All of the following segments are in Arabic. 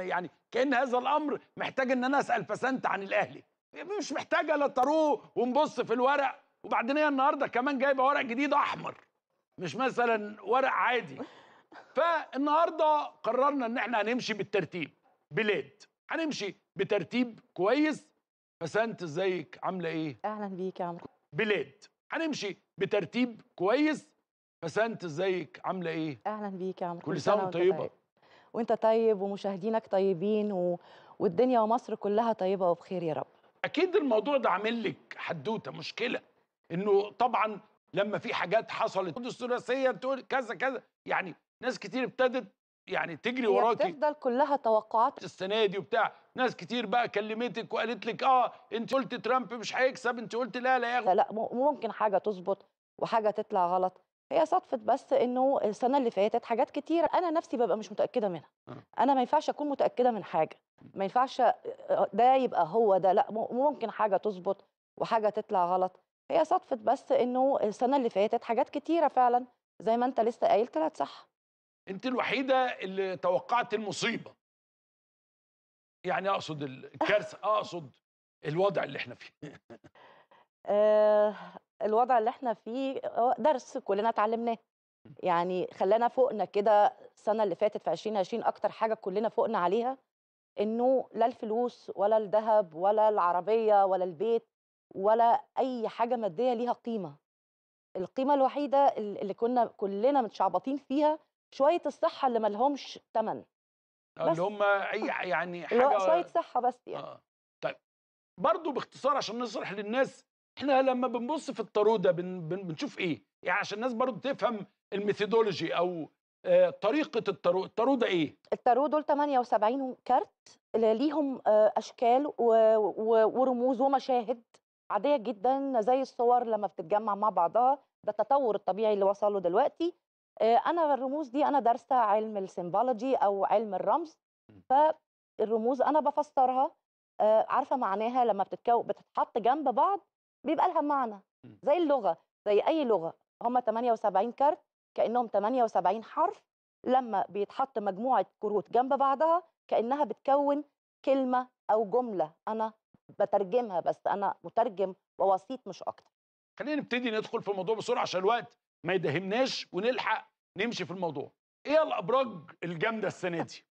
يعني كان هذا الامر محتاج ان انا اسال فسنت عن الاهلي مش محتاجه لا طاروه ونبص في الورق وبعدين هي النهارده كمان جايبه ورق جديد احمر مش مثلا ورق عادي فالنهارده قررنا ان احنا هنمشي بالترتيب بلاد هنمشي بترتيب كويس فسنت ازيك عامله ايه اهلا بيك يا عمرو بلاد هنمشي بترتيب كويس فسنت ازيك عامله ايه اهلا بيك يا عمرو كل سنه وانت طيبه طيب. وانت طيب ومشاهدينك طيبين و... والدنيا ومصر كلها طيبه وبخير يا رب اكيد الموضوع ده عامل لك حدوته مشكله انه طبعا لما في حاجات حصلت الثلاثيه تقول كذا كذا يعني ناس كتير ابتدت يعني تجري وراكي تفضل كلها توقعات السنه دي وبتاع ناس كتير بقى كلمتك وقالت لك اه انت قلت ترامب مش هيكسب انت قلت لا لا ياخد لا ممكن حاجه تظبط وحاجه تطلع غلط هي صدفه بس انه السنه اللي فاتت حاجات كتير انا نفسي ببقى مش متاكده منها آه. انا ما ينفعش اكون متاكده من حاجه ما ينفعش آه، آه، ده يبقى هو ده لا ممكن حاجه تظبط وحاجه تطلع غلط هي صدفه بس انه السنه اللي فاتت حاجات كتيره فعلا زي ما انت لسه قايل طلعت صح انت الوحيده اللي توقعت المصيبه يعني اقصد الكارثه اقصد الوضع اللي احنا فيه الوضع اللي احنا فيه آه، درس كلنا اتعلمناه إمم. يعني خلانا فوقنا كده السنه اللي فاتت في 2020 اكتر حاجه كلنا فوقنا عليها انه لا الفلوس ولا الذهب ولا العربيه ولا البيت ولا اي حاجه ماديه ليها قيمه القيمه الوحيده اللي كنا كلنا متشعبطين فيها شويه الصحه اللي ملهمش ثمن آه، اللي هم اي يعني حاجه شويه صحه بس يعني آه. طيب برضه باختصار عشان نشرح للناس احنا لما بنبص في الطارودة بن بن بنشوف ايه يعني عشان الناس برضو تفهم الميثودولوجي او آه، طريقة الطارو الطارودة ايه الطارو دول 78 كارت ليهم آه، اشكال ورموز ومشاهد عاديه جدا زي الصور لما بتتجمع مع بعضها ده التطور الطبيعي اللي وصل له دلوقتي آه، انا الرموز دي انا دارسه علم السيمبولوجي او علم الرمز فالرموز انا بفسرها عارفه معناها لما بتتكو... بتتحط جنب بعض بيبقى لها معنى إمم. زي اللغه زي اي لغه هم 78 كارت كانهم 78 حرف لما بيتحط مجموعه كروت جنب بعضها كانها بتكون كلمه او جمله انا بترجمها بس انا مترجم ووسيط مش اكتر خلينا نبتدي ندخل في الموضوع بسرعه عشان الوقت ما يدهمناش ونلحق نمشي في الموضوع ايه الابراج الجامده السنه دي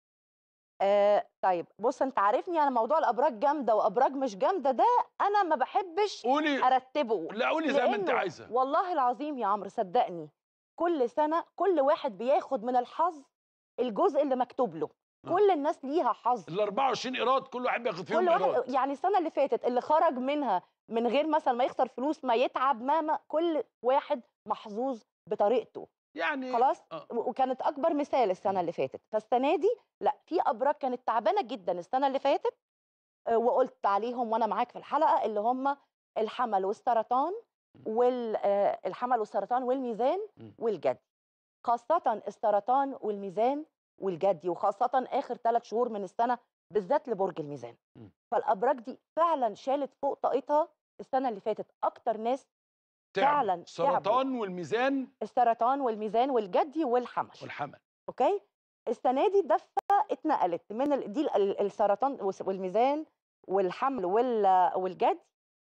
آه طيب بص انت عارفني انا موضوع الابراج جامده وابراج مش جامده ده انا ما بحبش قولي ارتبه لا قولي زي ما انت عايزه والله العظيم يا عمرو صدقني كل سنه كل واحد بياخد من الحظ الجزء اللي مكتوب له آه. كل الناس ليها حظ ال 24 ايراد كل واحد بياخد فيهم كل واحد يعني السنه اللي فاتت اللي خرج منها من غير مثلا ما يخسر فلوس ما يتعب ما, ما كل واحد محظوظ بطريقته يعني خلاص آه. وكانت اكبر مثال السنه اللي فاتت فالسنه دي لا في ابراج كانت تعبانه جدا السنه اللي فاتت آه، وقلت عليهم وانا معاك في الحلقه اللي هم الحمل والسرطان والحمل آه، والسرطان والميزان والجدي خاصه السرطان والميزان والجدي وخاصه اخر ثلاث شهور من السنه بالذات لبرج الميزان فالابراج دي فعلا شالت فوق طاقتها السنه اللي فاتت اكتر ناس فعلا السرطان والميزان السرطان والميزان والجدي والحمل والحمل اوكي السنه دي الدفه اتنقلت من دي السرطان والميزان والحمل والجدي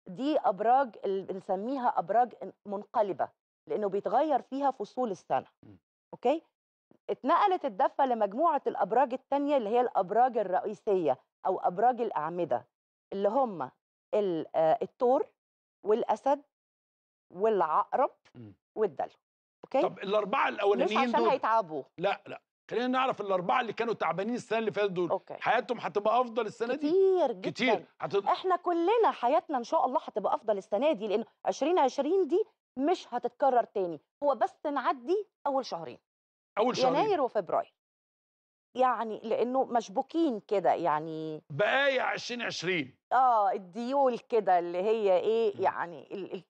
دي ابراج بنسميها ابراج منقلبه لانه بيتغير فيها فصول السنه م. اوكي اتنقلت الدفه لمجموعه الابراج الثانيه اللي هي الابراج الرئيسيه او ابراج الاعمده اللي هم الثور آه، والاسد والعقرب إمم. والدلو اوكي طب الاربعه الاولانيين مش عشان دول... هيتعبوا لا لا خلينا نعرف الاربعه اللي كانوا تعبانين السنه اللي فاتت دول أوكي. حياتهم هتبقى افضل السنه كتير دي جداً. كتير جدا احنا كلنا حياتنا ان شاء الله هتبقى افضل السنه دي لان 2020 دي مش هتتكرر تاني هو بس نعدي اول شهرين اول شهرين يناير وفبراير يعني لانه مشبوكين كده يعني بقايا 2020 اه الديول كده اللي هي ايه إمم. يعني ال ال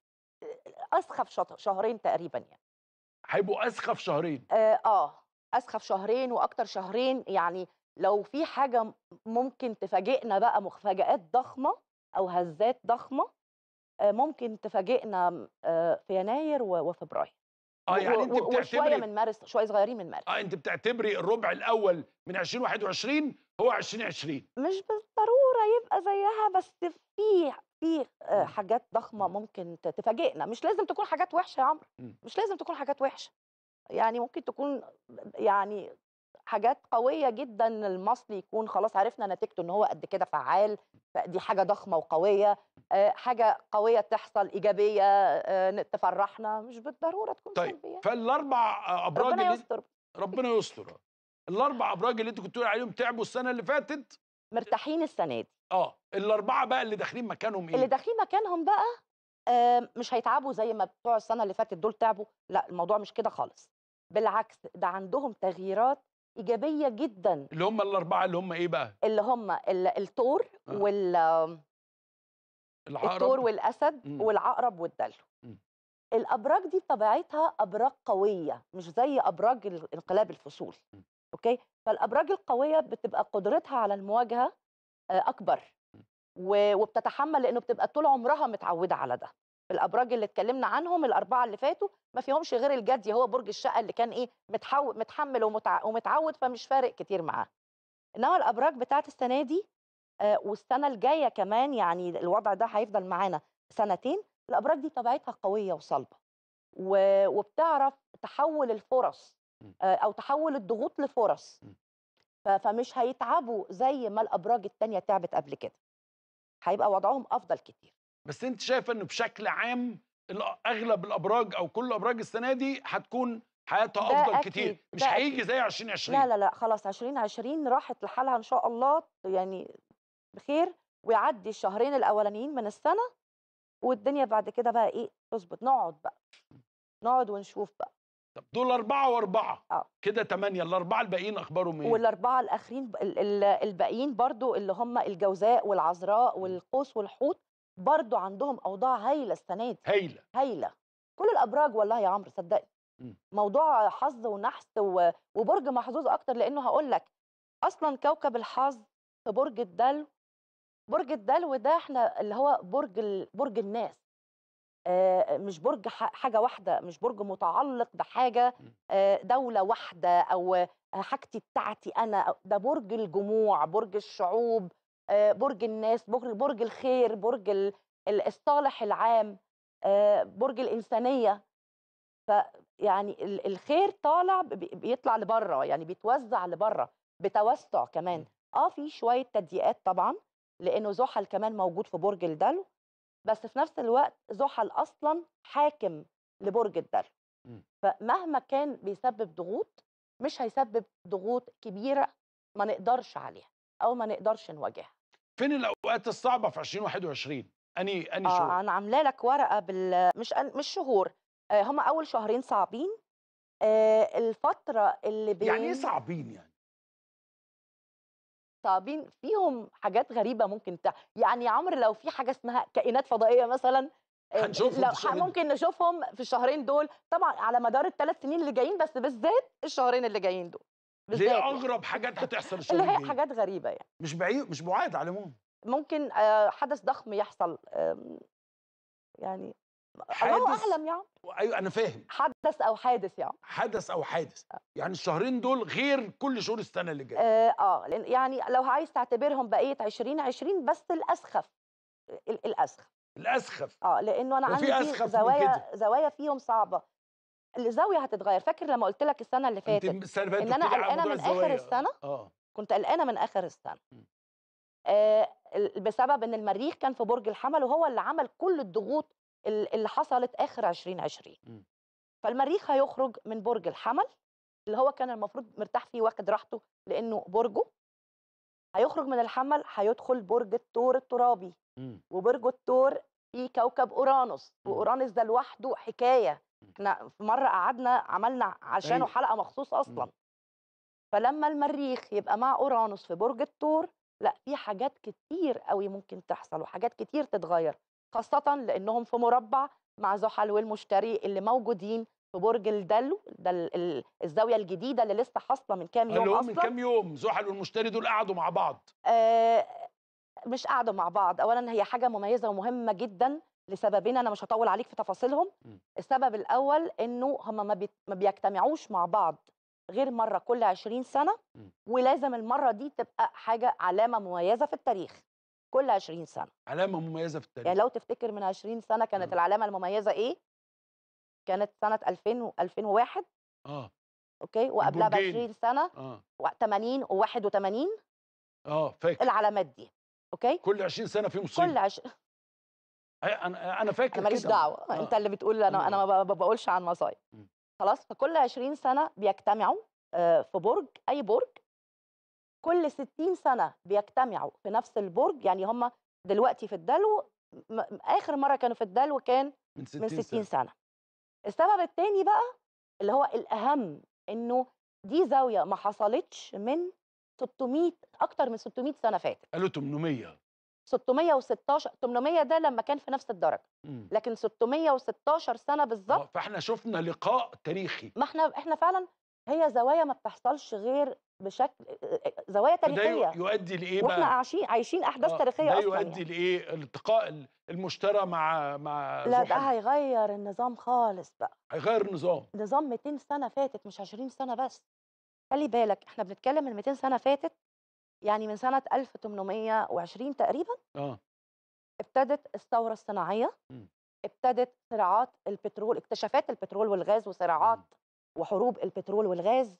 اسخف شهرين تقريبا يعني هيبقوا اسخف شهرين اه, آه اسخف شهرين واكتر شهرين يعني لو في حاجه ممكن تفاجئنا بقى مفاجات ضخمه او هزات ضخمه آه ممكن تفاجئنا آه في يناير وفبراير اه يعني انت بتعتبري شويه من مارس شويه صغيرين من مارس اه انت بتعتبري الربع الاول من 2021 هو 2020 مش بالضروره يبقى زيها بس في في آه، إمم. حاجات ضخمه ممكن تفاجئنا مش لازم تكون حاجات وحشه يا عمرو إمم. مش لازم تكون حاجات وحشه يعني ممكن تكون يعني حاجات قويه جدا المصري يكون خلاص عرفنا نتيجته ان هو قد كده فعال فدي حاجه ضخمه وقويه آه، حاجه قويه تحصل ايجابيه آه، تفرحنا مش بالضروره تكون طيب سلبيه فالاربع ابراج ربنا يستر ربنا يستر الاربع ابراج اللي انت كنت تقول عليهم تعبوا السنه اللي فاتت مرتاحين السنه دي اه الاربعه بقى اللي داخلين مكانهم ايه اللي داخلين مكانهم بقى آه مش هيتعبوا زي ما بتوع السنه اللي فاتت دول تعبوا لا الموضوع مش كده خالص بالعكس ده عندهم تغييرات ايجابيه جدا اللي هم الاربعه اللي هم ايه بقى اللي هم الثور آه. وال العقرب الثور والاسد مم. والعقرب والدلو مم. الابراج دي بطبيعتها ابراج قويه مش زي ابراج انقلاب الفصول مم. اوكي فالابراج القويه بتبقى قدرتها على المواجهه آه، اكبر إمم. وبتتحمل لانه بتبقى طول عمرها متعوده على ده الابراج اللي اتكلمنا عنهم الاربعه اللي فاتوا ما فيهمش غير الجدي هو برج الشقه اللي كان ايه متحو... متحمل ومتع... ومتعود فمش فارق كتير معاه انما الابراج بتاعت السنه دي آه والسنه الجايه كمان يعني الوضع ده هيفضل معانا سنتين الابراج دي طبيعتها قويه وصلبه و... وبتعرف تحول الفرص آه، او تحول الضغوط لفرص فمش هيتعبوا زي ما الابراج التانية تعبت قبل كده هيبقى وضعهم افضل كتير بس انت شايفه انه بشكل عام اغلب الابراج او كل الابراج السنه دي هتكون حياتها افضل أكيد. كتير مش هيجي زي 2020 لا لا لا خلاص 2020 راحت لحالها ان شاء الله يعني بخير ويعدي الشهرين الاولانيين من السنه والدنيا بعد كده بقى ايه تظبط نقعد بقى نقعد ونشوف بقى طب دول أربعة وأربعة اه كده تمانية الأربعة الباقيين أخبارهم إيه؟ والأربعة الآخرين الباقيين برضو اللي هم الجوزاء والعذراء والقوس والحوت برضو عندهم أوضاع هايلة السنة دي هايلة هايلة كل الأبراج والله يا عمرو صدقني موضوع حظ ونحس وبرج محظوظ أكتر لأنه هقول لك أصلا كوكب الحظ في برج الدلو برج الدلو ده احنا اللي هو برج برج الناس مش برج حاجه واحده مش برج متعلق بحاجه إمم. دوله واحده او حاجتي بتاعتي انا ده برج الجموع برج الشعوب برج الناس برج الخير برج الصالح العام برج الانسانيه فيعني الخير طالع بيطلع لبره يعني بيتوزع لبره بتوسع كمان إمم. اه في شويه تضييقات طبعا لانه زحل كمان موجود في برج الدلو بس في نفس الوقت زحل اصلا حاكم لبرج الدلو إمم. فمهما كان بيسبب ضغوط مش هيسبب ضغوط كبيره ما نقدرش عليها او ما نقدرش نواجهها فين الاوقات الصعبه في 2021 اني اني آه شهور انا عامله لك ورقه بال مش مش شهور آه هم اول شهرين صعبين آه الفتره اللي بين يعني ايه صعبين يعني صعبين فيهم حاجات غريبه ممكن تع... يعني يا عمرو لو في حاجه اسمها كائنات فضائيه مثلا هنشوفهم لو ممكن نشوفهم في الشهرين دول طبعا على مدار الثلاث سنين اللي جايين بس بالذات الشهرين اللي جايين دول ليه يعني. اغرب حاجات هتحصل الشهرين اللي هي حاجات غريبه يعني مش بعيد مش بعاد على العموم ممكن حدث ضخم يحصل آمم، يعني الله اعلم يعني ايوه انا فاهم حدث او حادث يعني حدث او حادث يعني الشهرين دول غير كل شهور السنه اللي جايه اه, آه، يعني لو عايز تعتبرهم بقيه 2020 بس الاسخف الاسخف الاسخف اه لانه انا عندي أسخف زوايا زوايا فيهم صعبه الزاويه هتتغير فاكر لما قلت لك السنه اللي فاتت ان انا قلقانه من الزوايا. اخر السنه آه،, اه كنت قلقانه من اخر السنه آه بسبب ان المريخ كان في برج الحمل وهو اللي عمل كل الضغوط اللي حصلت اخر 2020 إمم. فالمريخ هيخرج من برج الحمل اللي هو كان المفروض مرتاح فيه واخد راحته لانه برجه هيخرج من الحمل هيدخل برج الثور الترابي إمم. وبرج الثور في كوكب اورانوس إمم. واورانوس ده لوحده حكايه احنا في مره قعدنا عملنا عشانه أيوه. حلقه مخصوص اصلا فلما المريخ يبقى مع اورانوس في برج الثور لا في حاجات كتير قوي ممكن تحصل وحاجات كتير تتغير خاصة لأنهم في مربع مع زحل والمشتري اللي موجودين في برج الدلو ده الزاويه الجديده اللي لسه حاصله من كام يوم اصلا من كام يوم زحل والمشتري دول قعدوا مع بعض آه مش قعدوا مع بعض اولا هي حاجه مميزه ومهمه جدا لسببين انا مش هطول عليك في تفاصيلهم م. السبب الاول انه هما ما, بي... ما بيجتمعوش مع بعض غير مره كل 20 سنه م. ولازم المره دي تبقى حاجه علامه مميزه في التاريخ كل 20 سنه علامه مميزه في يعني التاريخ يعني لو تفتكر من 20 سنه كانت آه. العلامه المميزه ايه كانت سنه 2000 و2001 اه اوكي وقبلها ب 20 سنه اه 80 و81 اه فاكر العلامات دي اوكي كل 20 سنه في مصيبه كل 20 عش... انا انا فاكر انا ماليش دعوه آه. انت اللي بتقول انا آه. انا ما بقولش عن مصايب خلاص فكل 20 سنه بيجتمعوا آه، في برج اي برج كل 60 سنه بيجتمعوا في نفس البرج يعني هم دلوقتي في الدلو اخر مره كانوا في الدلو كان من 60, من 60 سنة. سنه السبب الثاني بقى اللي هو الاهم انه دي زاويه ما حصلتش من 600 اكتر من 600 سنه فاتت قالوا 800 616 800 ده لما كان في نفس الدرجه امم. لكن 616 سنه آه، بالظبط فاحنا شفنا لقاء تاريخي ما احنا احنا فعلا هي زوايا ما بتحصلش غير بشكل زوايا تاريخيه ده يؤدي لايه بقى؟ واحنا عايشين عايشين احداث آه تاريخيه ده اصلا يؤدي يعني. لايه؟ الالتقاء المشترى مع مع لا ده هيغير النظام خالص بقى هيغير النظام نظام 200 سنه فاتت مش 20 سنه بس خلي بالك احنا بنتكلم من 200 سنه فاتت يعني من سنه 1820 تقريبا اه ابتدت الثوره الصناعيه م. ابتدت صراعات البترول اكتشافات البترول والغاز وصراعات م. وحروب البترول والغاز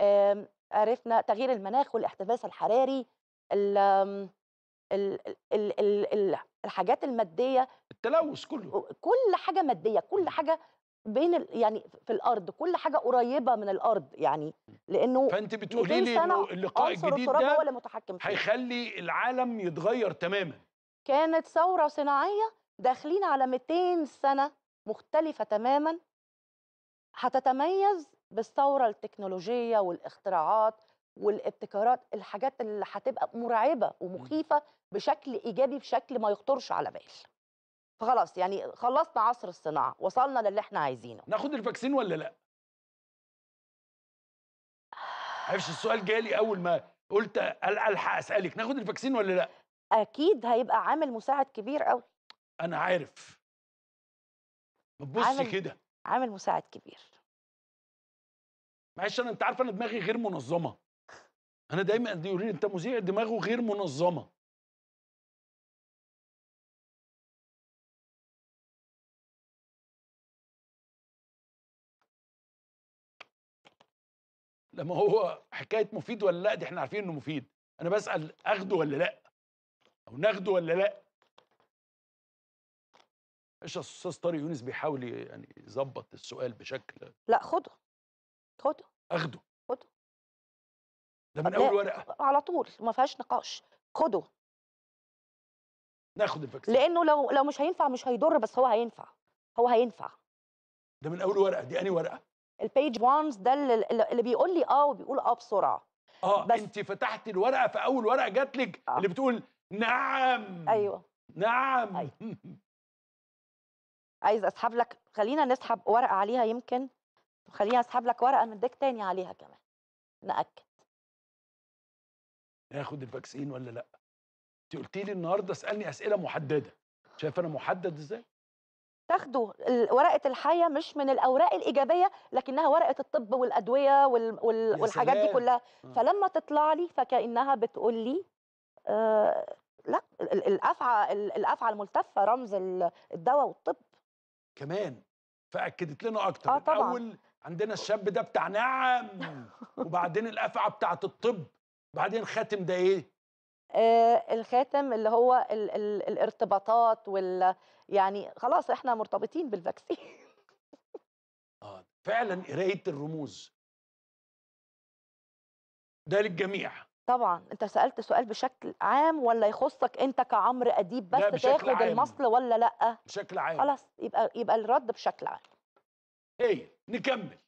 آمم، عرفنا تغيير المناخ والاحتباس الحراري الـ آمم، الـ الـ الـ الحاجات الماديه التلوث كله كل حاجه ماديه كل حاجه بين يعني في الارض كل حاجه قريبه من الارض يعني لانه فانت بتقولي لي انه اللقاء الجديد ده هو اللي متحكم فيه هيخلي العالم يتغير تماما كانت ثوره صناعيه داخلين على 200 سنه مختلفه تماما هتتميز بالثوره التكنولوجيه والاختراعات والابتكارات الحاجات اللي هتبقى مرعبه إمم. ومخيفه بشكل ايجابي بشكل ما يخطرش على بال فخلاص يعني خلصنا عصر الصناعه وصلنا للي احنا عايزينه ناخد الفاكسين ولا لا عرفش السؤال جالي اول ما قلت الحق اسالك ناخد الفاكسين ولا لا اكيد هيبقى عامل مساعد كبير قوي انا عارف بتبصي كده عامل مساعد كبير معلش انا انت عارفه انا دماغي غير منظمه انا دايما يقول لي انت مذيع دماغه غير منظمه لما هو حكايه مفيد ولا لا دي احنا عارفين انه مفيد انا بسال اخده ولا لا او ناخده ولا لا معلش استاذ طارق يونس بيحاول يعني يظبط السؤال بشكل لا خده خده اخده خده ده من اول ورقه على طول ما فيهاش نقاش خده ناخد الفاكسين لانه لو لو مش هينفع مش هيضر بس هو هينفع هو هينفع ده من اول ورقه دي انهي ورقه البيج 1 ده اللي, اللي بيقول لي اه وبيقول اه بسرعه اه بس انت فتحت الورقه في اول ورقه جات لك آه. اللي بتقول نعم ايوه نعم أيوة. عايز اسحب لك خلينا نسحب ورقه عليها يمكن خلينا اسحب لك ورقه من ديك تاني عليها كمان ناكد ناخد الفاكسين ولا لا انت قلتي لي النهارده اسالني اسئله محدده شايف انا محدد ازاي تاخدوا ورقه الحيه مش من الاوراق الايجابيه لكنها ورقه الطب والادويه وال... وال... والحاجات دي كلها آه. فلما تطلع لي فكانها بتقول لي آه لا الافعى الافعى الملتفه رمز الدواء والطب كمان فاكدت لنا اكتر آه طبعا. الاول عندنا الشاب ده بتاع نعم وبعدين الافعى بتاعه الطب بعدين خاتم ده ايه آه الخاتم اللي هو الـ الـ الارتباطات وال يعني خلاص احنا مرتبطين بالفاكسين اه فعلا قرايه الرموز ده للجميع طبعا انت سالت سؤال بشكل عام ولا يخصك انت كعمرو اديب بس تاخد عام. المصل ولا لا بشكل عام خلاص يبقى يبقى الرد بشكل عام ايه نكمل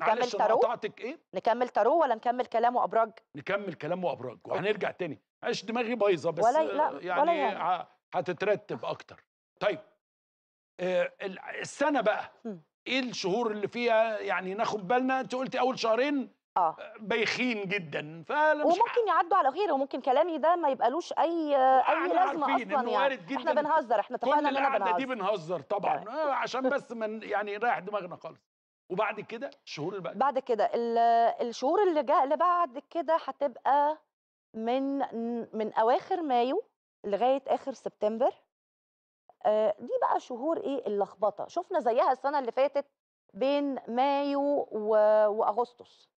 نكمل تارو ايه نكمل تارو ولا نكمل كلام وابراج نكمل كلام وابراج وهنرجع تاني معلش دماغي بايظه بس ولا لا يعني, ولا يعني. هتترتب اكتر طيب آه السنه بقى م. ايه الشهور اللي فيها يعني ناخد بالنا انت قلتي اول شهرين اه بايخين جدا فانا وممكن يعدوا على غيره وممكن كلامي ده ما يبقالوش اي اي لازمه اصلا يعني جداً احنا بنهزر احنا اتفقنا ان احنا دي بنهزر طبعا يعني. آه عشان بس من يعني رايح دماغنا خالص وبعد كده الشهور اللي بعد بعد كده الشهور اللي جاء اللي بعد كده هتبقى من من اواخر مايو لغايه اخر سبتمبر آه دي بقى شهور ايه اللخبطه شفنا زيها السنه اللي فاتت بين مايو واغسطس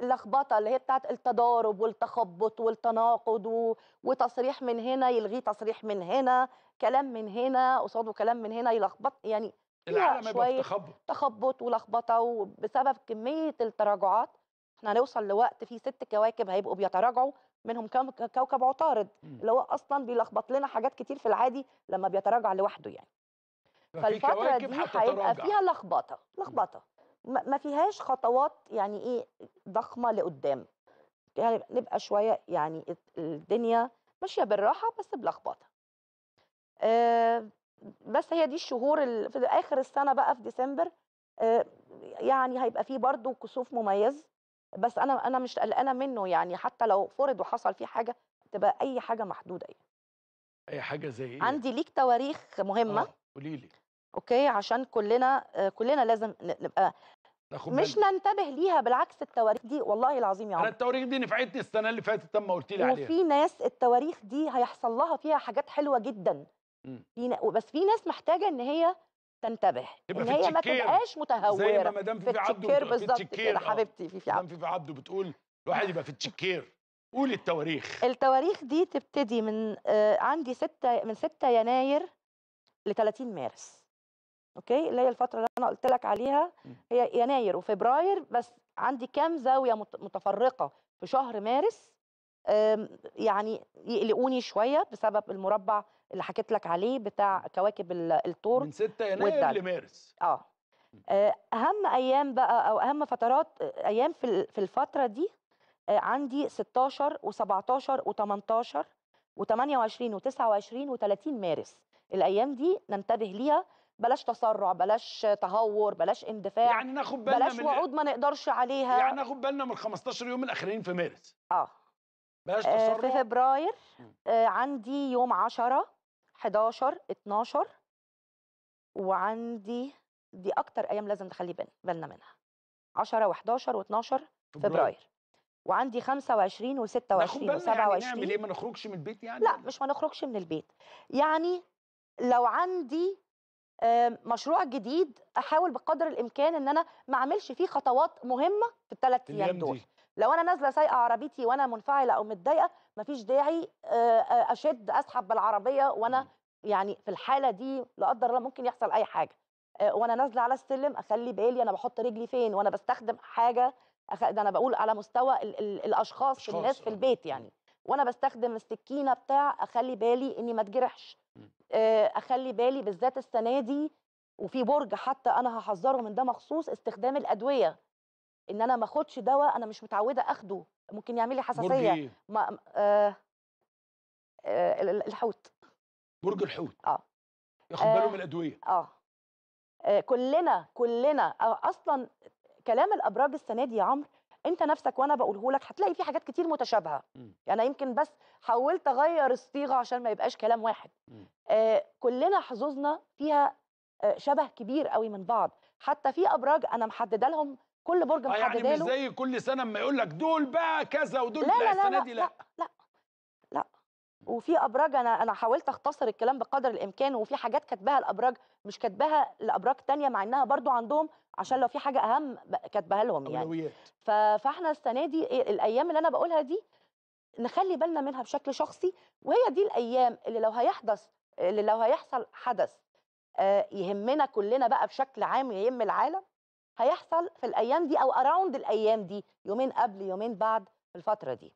اللخبطه اللي هي بتاعت التضارب والتخبط والتناقض و... وتصريح من هنا يلغي تصريح من هنا كلام من هنا قصاده كلام من هنا يلخبط يعني العالم شوية تخبط تخبط ولخبطه وبسبب كميه التراجعات احنا هنوصل لوقت فيه ست كواكب هيبقوا بيتراجعوا منهم كوكب عطارد اللي هو اصلا بيلخبط لنا حاجات كتير في العادي لما بيتراجع لوحده يعني فالفتره دي هيبقى فيها لخبطه لخبطه ما فيهاش خطوات يعني ايه ضخمه لقدام يعني نبقى شويه يعني الدنيا ماشيه بالراحه بس بلخبطه آه، بس هي دي الشهور في اخر السنه بقى في ديسمبر آه، يعني هيبقى فيه برضو كسوف مميز بس انا انا مش قلقانه منه يعني حتى لو فرض وحصل فيه حاجه تبقى اي حاجه محدوده يعني اي حاجه زي ايه عندي ليك تواريخ مهمه آه، قولي آه. لي اوكي عشان كلنا آه، كلنا لازم نبقى مش ننتبه ليها بالعكس التواريخ دي والله العظيم يا عم. انا التواريخ دي نفعتني السنه اللي فاتت لما قلت لي عليها وفي ناس التواريخ دي هيحصل لها فيها حاجات حلوه جدا م. امم. بس في ناس محتاجه ان هي تنتبه ان هي ما تبقاش متهوره زي ما مدام في, في عبده بالظبط كده آه، حبيبتي في في عبده في في عبده بتقول الواحد يبقى في التشكير قول التواريخ التواريخ دي تبتدي من آه، عندي 6 من 6 يناير ل 30 مارس اوكي اللي هي الفتره اللي انا قلت لك عليها هي يناير وفبراير بس عندي كام زاويه متفرقه في شهر مارس يعني يقلقوني شويه بسبب المربع اللي حكيت لك عليه بتاع كواكب الطور من 6 يناير لمارس آه. اه اهم ايام بقى او اهم فترات آه، ايام في الفتره دي آه، عندي 16 و17 و18 و28 و29 و30 مارس الايام دي ننتبه ليها بلاش تسرع بلاش تهور بلاش اندفاع يعني ناخد بالنا بلاش من وعود ما نقدرش عليها يعني ناخد بالنا من 15 يوم الاخرين في مارس اه بلاش تسرع آه في فبراير آه عندي يوم 10 11 12 وعندي دي اكتر ايام لازم نخلي بالنا منها 10 و11 و12 فبراير وعندي 25 و26 و27 نعمل ايه ما نخرجش من البيت يعني لا مش ما نخرجش من البيت يعني لو عندي مشروع جديد احاول بقدر الامكان ان انا ما اعملش فيه خطوات مهمه في الثلاث ايام دول لو انا نازله سايقه عربيتي وانا منفعله او متضايقه مفيش داعي آه، آه، اشد اسحب بالعربيه وانا يعني في الحاله دي لا قدر الله ممكن يحصل اي حاجه آه، وانا نازله على السلم اخلي بالي انا بحط رجلي فين وانا بستخدم حاجه ده انا بقول على مستوى ال ال الاشخاص الناس في البيت يعني وانا بستخدم السكينه بتاع اخلي بالي اني ما اتجرحش إمم. اخلي بالي بالذات السنه دي وفي برج حتى انا هحذره من ده مخصوص استخدام الادويه ان انا ما اخدش دواء انا مش متعوده اخده ممكن يعمل لي حساسيه إيه؟ ما آه آه الحوت برج الحوت اه ياخد باله من الادويه آه. آه كلنا كلنا اصلا كلام الابراج السنه دي يا عمرو انت نفسك وانا بقوله لك هتلاقي في حاجات كتير متشابهه م. انا يعني يمكن بس حاولت اغير الصيغه عشان ما يبقاش كلام واحد آه كلنا حظوظنا فيها آه شبه كبير قوي من بعض حتى في ابراج انا محدده لهم كل برج آه، يعني محدده يعني له يعني مش زي كل سنه اما يقول لك دول بقى كذا ودول لا لا لا, لا, لا, لا, لا وفي ابراج انا انا حاولت اختصر الكلام بقدر الامكان وفي حاجات كاتباها الابراج مش كاتباها لابراج تانية مع انها برضو عندهم عشان لو في حاجه اهم كاتباها لهم يعني أولويات. فاحنا السنه دي إيه، الايام اللي انا بقولها دي نخلي بالنا منها بشكل شخصي وهي دي الايام اللي لو هيحدث اللي لو هيحصل حدث آه، يهمنا كلنا بقى بشكل عام يهم العالم هيحصل في الايام دي او اراوند الايام دي يومين قبل يومين بعد الفتره دي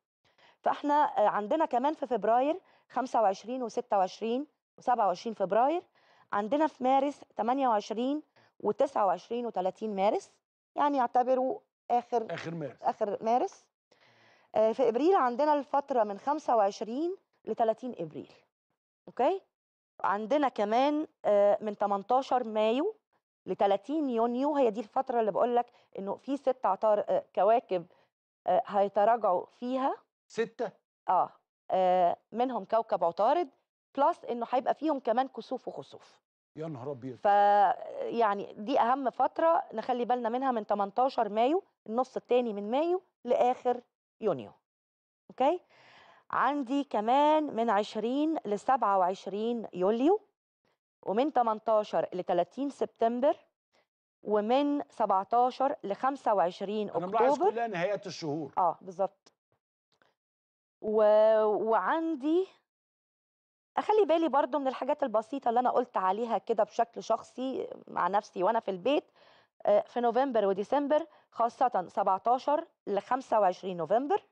فاحنا آه، عندنا كمان في فبراير 25 و26 و27 فبراير عندنا في مارس 28 و29 و30 مارس يعني يعتبروا اخر اخر مارس اخر مارس آه، في ابريل عندنا الفتره من 25 ل 30 ابريل اوكي عندنا كمان آه، من 18 مايو ل 30 يونيو هي دي الفتره اللي بقول لك انه في ست عطار كواكب هيتراجعوا فيها ستة؟ آه. اه منهم كوكب عطارد بلس انه هيبقى فيهم كمان كسوف وخسوف يا نهار ابيض فيعني دي اهم فتره نخلي بالنا منها من 18 مايو النص الثاني من مايو لاخر يونيو اوكي عندي كمان من 20 ل 27 يوليو ومن 18 ل 30 سبتمبر ومن 17 ل 25 اكتوبر انا ملاحظ كلها نهايات الشهور اه بالظبط و وعندي أخلّي بالي برضه من الحاجات البسيطة اللي أنا قُلت عليها كده بشكل شخصي مع نَفْسي وأنا في البيت آه، في نوفمبر وديسمبر خاصةً 17 ل25 نوفمبر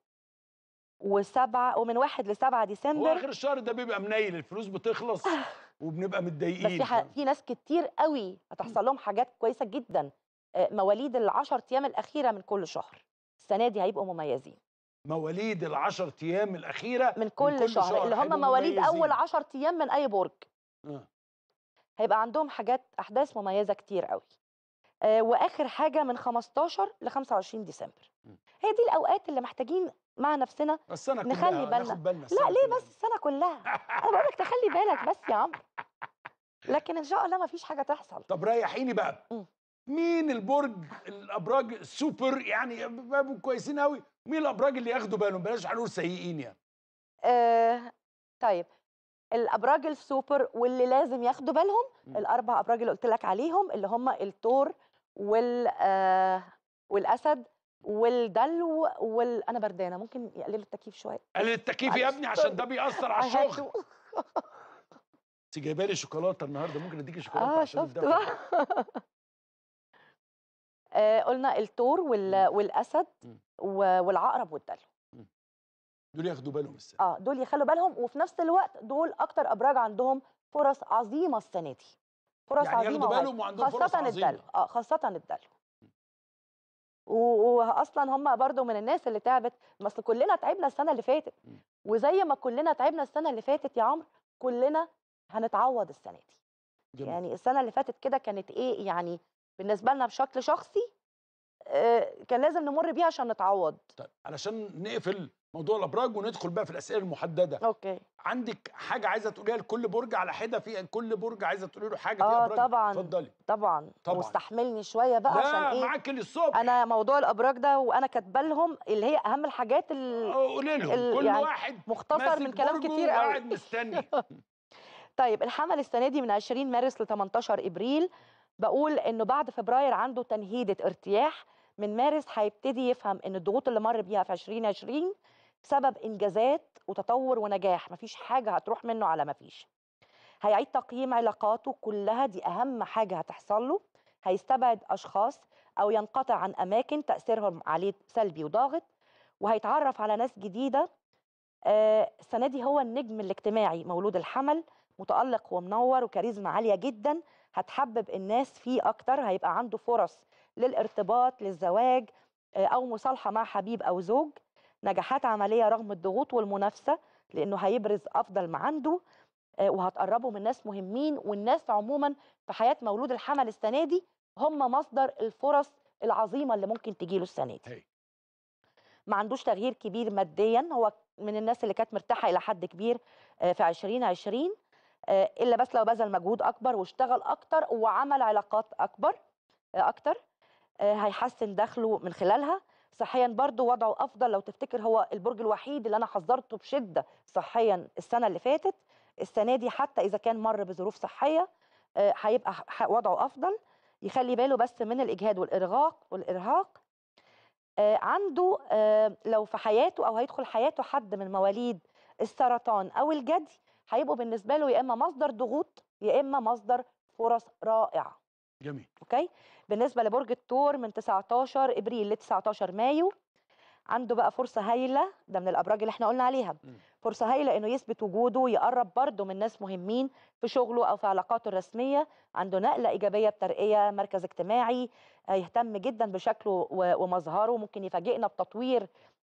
و7 ومن 1 ل7 ديسمبر. واخر الشهر ده بيبقى منيل، الفلوس بتخلص آه. وبنبقى في متضايقين بس في ناس كتير قوي هتحصل لهم حاجات كويسة جدًا، آه، مواليد ال10 أيام الأخيرة من كل شهر، السنة دي هيبقوا مميزين. مواليد العشر ايام الاخيره من كل, من كل شهر, شهر اللي هم مواليد اول عشر ايام من اي برج آه. هيبقى عندهم حاجات احداث مميزه كتير قوي آه واخر حاجه من 15 ل 25 ديسمبر م. هي دي الاوقات اللي محتاجين مع نفسنا السنة نخلي بالنا بالنا لا ليه بس السنه كلها انا بقول لك تخلي بالك بس يا عمرو لكن ان شاء الله ما فيش حاجه تحصل طب ريحيني بقى م. مين البرج الابراج السوبر يعني كويسين قوي مين الابراج اللي ياخدوا بالهم بلاش هنقول سيئين يعني آه طيب الابراج السوبر واللي لازم ياخدوا بالهم م. الاربع ابراج اللي قلت لك عليهم اللي هم الثور وال آه والاسد والدلو وال انا بردانه ممكن يقللوا التكييف شويه قلل التكييف يا ابني عشان ده بيأثر على الشغل انت جايبه لي شوكولاته النهارده ممكن اديكي شوكولاته آه عشان الدلو آه، قلنا الثور إمم. والاسد إمم. والعقرب والدلو إمم. دول ياخدوا بالهم السنه اه دول يخلوا بالهم وفي نفس الوقت دول اكتر ابراج عندهم فرص عظيمه السنه دي فرص يعني عظيمه بالهم وعندهم خاصة فرص عظيمه الدلو. اه خاصه الدلو واصلا هم برضو من الناس اللي تعبت ما اصل كلنا تعبنا السنه اللي فاتت وزي ما كلنا تعبنا السنه اللي فاتت يا عمرو كلنا هنتعوض السنه دي جميل. يعني السنه اللي فاتت كده كانت ايه يعني بالنسبه لنا بشكل شخصي آه، كان لازم نمر بيها عشان نتعوض طيب علشان نقفل موضوع الابراج وندخل بقى في الاسئله المحدده اوكي عندك حاجه عايزه تقوليها لكل برج على حده في كل برج عايزه تقولي له حاجه اه طبعا اتفضلي طبعا طبعا واستحملني شويه بقى عشان ايه معاك للصبح انا موضوع الابراج ده وانا كاتبه لهم اللي هي اهم الحاجات اللي آه، قولي لهم كل يعني واحد مختصر من كلام كتير قوي قاعد مستني طيب الحمل السنه دي من 20 مارس ل 18 ابريل بقول انه بعد فبراير عنده تنهيده ارتياح من مارس هيبتدي يفهم ان الضغوط اللي مر بيها في 2020 سبب انجازات وتطور ونجاح مفيش حاجه هتروح منه على مفيش هيعيد تقييم علاقاته كلها دي اهم حاجه هتحصل له هيستبعد اشخاص او ينقطع عن اماكن تاثيرهم عليه سلبي وضاغط وهيتعرف على ناس جديده آه، السنه آه دي هو النجم الاجتماعي مولود الحمل متالق ومنور وكاريزما عاليه جدا هتحبب الناس فيه اكتر هيبقى عنده فرص للارتباط للزواج آه، او مصالحه مع حبيب او زوج نجاحات عمليه رغم الضغوط والمنافسه لانه هيبرز افضل ما عنده آه، وهتقربه من ناس مهمين والناس عموما في حياه مولود الحمل السنه دي هم مصدر الفرص العظيمه اللي ممكن تجيله السنه دي. ما عندوش تغيير كبير ماديا هو من الناس اللي كانت مرتاحه الى حد كبير آه، في 2020 آه، الا بس لو بذل مجهود اكبر واشتغل اكتر وعمل علاقات اكبر آه، اكتر آه، هيحسن دخله من خلالها صحيا برضو وضعه افضل لو تفتكر هو البرج الوحيد اللي انا حذرته بشده صحيا السنه اللي فاتت السنه دي حتى اذا كان مر بظروف صحيه هيبقى وضعه افضل يخلي باله بس من الاجهاد والارهاق والارهاق عنده لو في حياته او هيدخل حياته حد من مواليد السرطان او الجدي هيبقوا بالنسبه له يا اما مصدر ضغوط يا اما مصدر فرص رائعه جميل اوكي بالنسبه لبرج الثور من 19 ابريل ل 19 مايو عنده بقى فرصه هايله ده من الابراج اللي احنا قلنا عليها م. فرصه هايله انه يثبت وجوده يقرب برضه من ناس مهمين في شغله او في علاقاته الرسميه عنده نقله ايجابيه بترقيه مركز اجتماعي آه، يهتم جدا بشكله ومظهره ممكن يفاجئنا بتطوير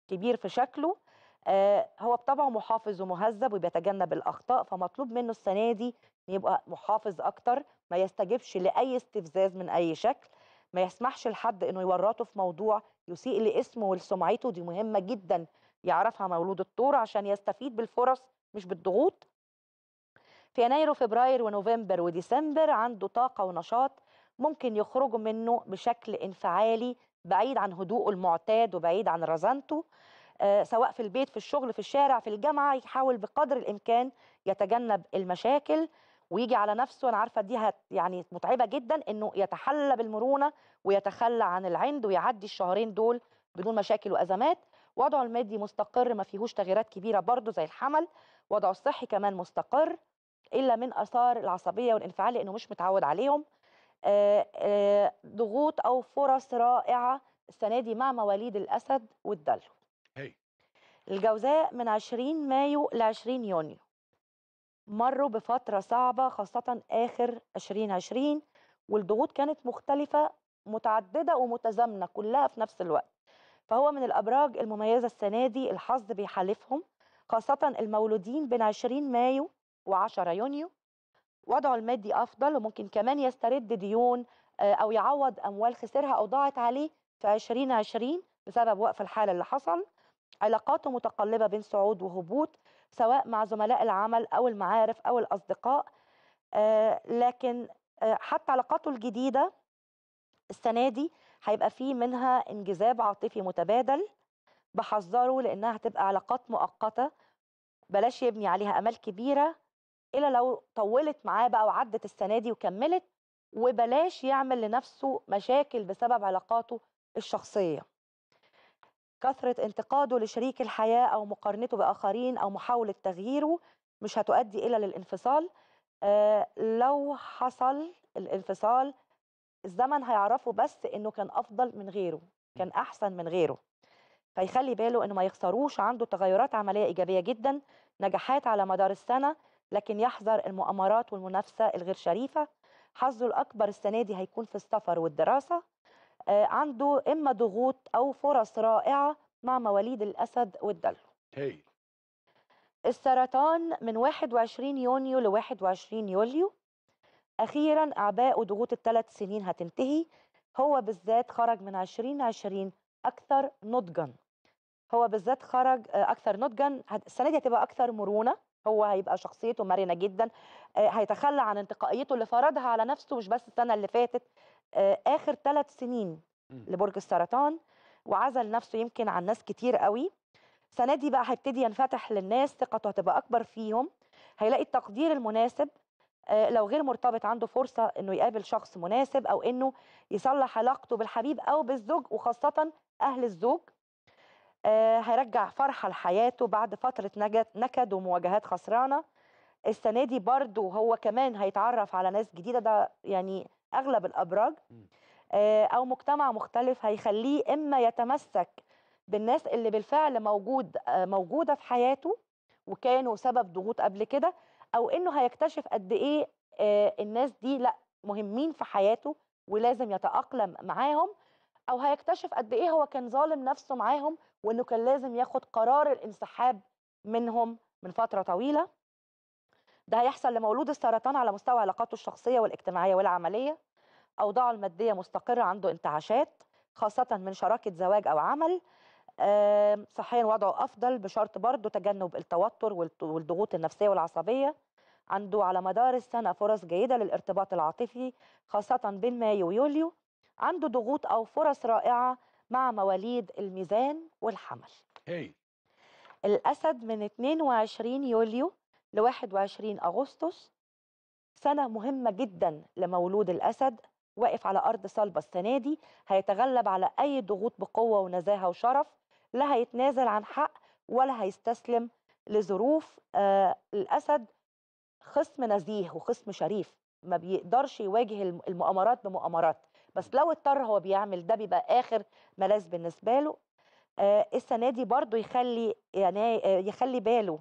كبير في شكله آه، هو بطبعه محافظ ومهذب وبيتجنب الاخطاء فمطلوب منه السنه دي يبقى محافظ اكتر ما يستجبش لاي استفزاز من اي شكل ما يسمحش لحد انه يورطه في موضوع يسيء لاسمه ولسمعته دي مهمه جدا يعرفها مولود الثور عشان يستفيد بالفرص مش بالضغوط في يناير وفبراير ونوفمبر وديسمبر عنده طاقه ونشاط ممكن يخرجوا منه بشكل انفعالي بعيد عن هدوءه المعتاد وبعيد عن رزانته آه، سواء في البيت في الشغل في الشارع في الجامعه يحاول بقدر الامكان يتجنب المشاكل ويجي على نفسه انا عارفه دي هت يعني متعبه جدا انه يتحلى بالمرونه ويتخلى عن العند ويعدي الشهرين دول بدون مشاكل وازمات وضعه المادي مستقر ما فيهوش تغييرات كبيره برضو زي الحمل وضعه الصحي كمان مستقر الا من اثار العصبيه والانفعال لانه مش متعود عليهم آه، آه، ضغوط او فرص رائعه السنه دي مع مواليد الاسد والدلو الجوزاء من 20 مايو ل 20 يونيو مروا بفترة صعبة خاصة آخر 2020 والضغوط كانت مختلفة متعددة ومتزامنة كلها في نفس الوقت فهو من الأبراج المميزة السنة دي الحظ بيحالفهم خاصة المولودين بين 20 مايو و10 يونيو وضعه المادي أفضل وممكن كمان يسترد ديون آه، أو يعوض أموال خسرها أو ضاعت عليه في 2020 بسبب وقف الحالة اللي حصل علاقاته متقلبة بين صعود وهبوط سواء مع زملاء العمل أو المعارف أو الأصدقاء آه، لكن آه، حتى علاقاته الجديدة السنة دي هيبقى فيه منها انجذاب عاطفي متبادل بحذره لأنها هتبقى علاقات مؤقتة بلاش يبني عليها امال كبيره الا لو طولت معاه بقى وعدت السنه دي وكملت وبلاش يعمل لنفسه مشاكل بسبب علاقاته الشخصيه كثرة انتقاده لشريك الحياة أو مقارنته بآخرين أو محاولة تغييره مش هتؤدي إلى للانفصال آه لو حصل الانفصال الزمن هيعرفه بس إنه كان أفضل من غيره كان أحسن من غيره فيخلي باله إنه ما يخسروش عنده تغيرات عملية إيجابية جدا نجاحات على مدار السنة لكن يحذر المؤامرات والمنافسة الغير شريفة حظه الأكبر السنة دي هيكون في السفر والدراسة آه، عنده إما ضغوط أو فرص رائعة مع مواليد الأسد والدلو هي. السرطان من 21 يونيو ل 21 يوليو أخيرا أعباء وضغوط الثلاث سنين هتنتهي هو بالذات خرج من 2020 أكثر نضجا هو بالذات خرج آه، أكثر نضجا السنة دي هتبقى أكثر مرونة هو هيبقى شخصيته مرنة جدا آه، هيتخلى عن انتقائيته اللي فرضها على نفسه مش بس السنة اللي فاتت اخر ثلاث سنين إمم. لبرج السرطان وعزل نفسه يمكن عن ناس كتير قوي السنه دي بقى هيبتدي ينفتح للناس ثقته هتبقى اكبر فيهم هيلاقي التقدير المناسب لو غير مرتبط عنده فرصه انه يقابل شخص مناسب او انه يصلح علاقته بالحبيب او بالزوج وخاصه اهل الزوج هيرجع فرحه لحياته بعد فتره نكد ومواجهات خسرانه السنه دي برضو هو كمان هيتعرف على ناس جديده ده يعني اغلب الابراج آه، او مجتمع مختلف هيخليه اما يتمسك بالناس اللي بالفعل موجود آه، موجوده في حياته وكانوا سبب ضغوط قبل كده او انه هيكتشف قد ايه آه، الناس دي لا مهمين في حياته ولازم يتاقلم معاهم او هيكتشف قد ايه هو كان ظالم نفسه معاهم وانه كان لازم ياخد قرار الانسحاب منهم من فتره طويله ده هيحصل لمولود السرطان على مستوى علاقاته الشخصيه والاجتماعيه والعمليه اوضاعه الماديه مستقره عنده انتعاشات خاصه من شراكه زواج او عمل صحيا وضعه افضل بشرط برضه تجنب التوتر والضغوط النفسيه والعصبيه عنده على مدار السنه فرص جيده للارتباط العاطفي خاصه بين مايو ويوليو عنده ضغوط او فرص رائعه مع مواليد الميزان والحمل hey. الاسد من 22 يوليو ل 21 أغسطس سنة مهمة جدا لمولود الأسد واقف على أرض صلبة السنة دي هيتغلب على أي ضغوط بقوة ونزاهة وشرف لا هيتنازل عن حق ولا هيستسلم لظروف آه الأسد خصم نزيه وخصم شريف ما بيقدرش يواجه المؤامرات بمؤامرات بس لو اضطر هو بيعمل ده بيبقى آخر ملاذ بالنسبة له آه السنة دي برضه يخلي يعني آه، يخلي باله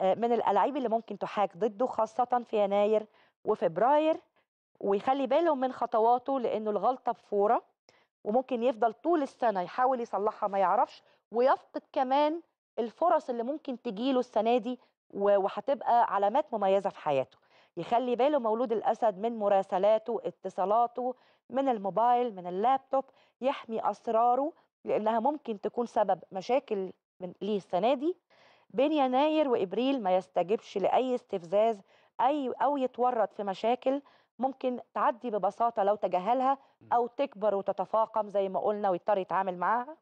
آه، من الألاعيب اللي ممكن تحاك ضده خاصة في يناير وفبراير ويخلي باله من خطواته لأنه الغلطة بفورة وممكن يفضل طول السنة يحاول يصلحها ما يعرفش ويفقد كمان الفرص اللي ممكن تجيله السنة دي وهتبقى علامات مميزة في حياته يخلي باله مولود الأسد من مراسلاته اتصالاته من الموبايل من اللابتوب يحمي أسراره لأنها ممكن تكون سبب مشاكل من ليه السنة دي بين يناير وإبريل ما يستجبش لأي استفزاز أي أو يتورط في مشاكل ممكن تعدي ببساطة لو تجاهلها إمم. أو تكبر وتتفاقم زي ما قلنا ويضطر يتعامل معاها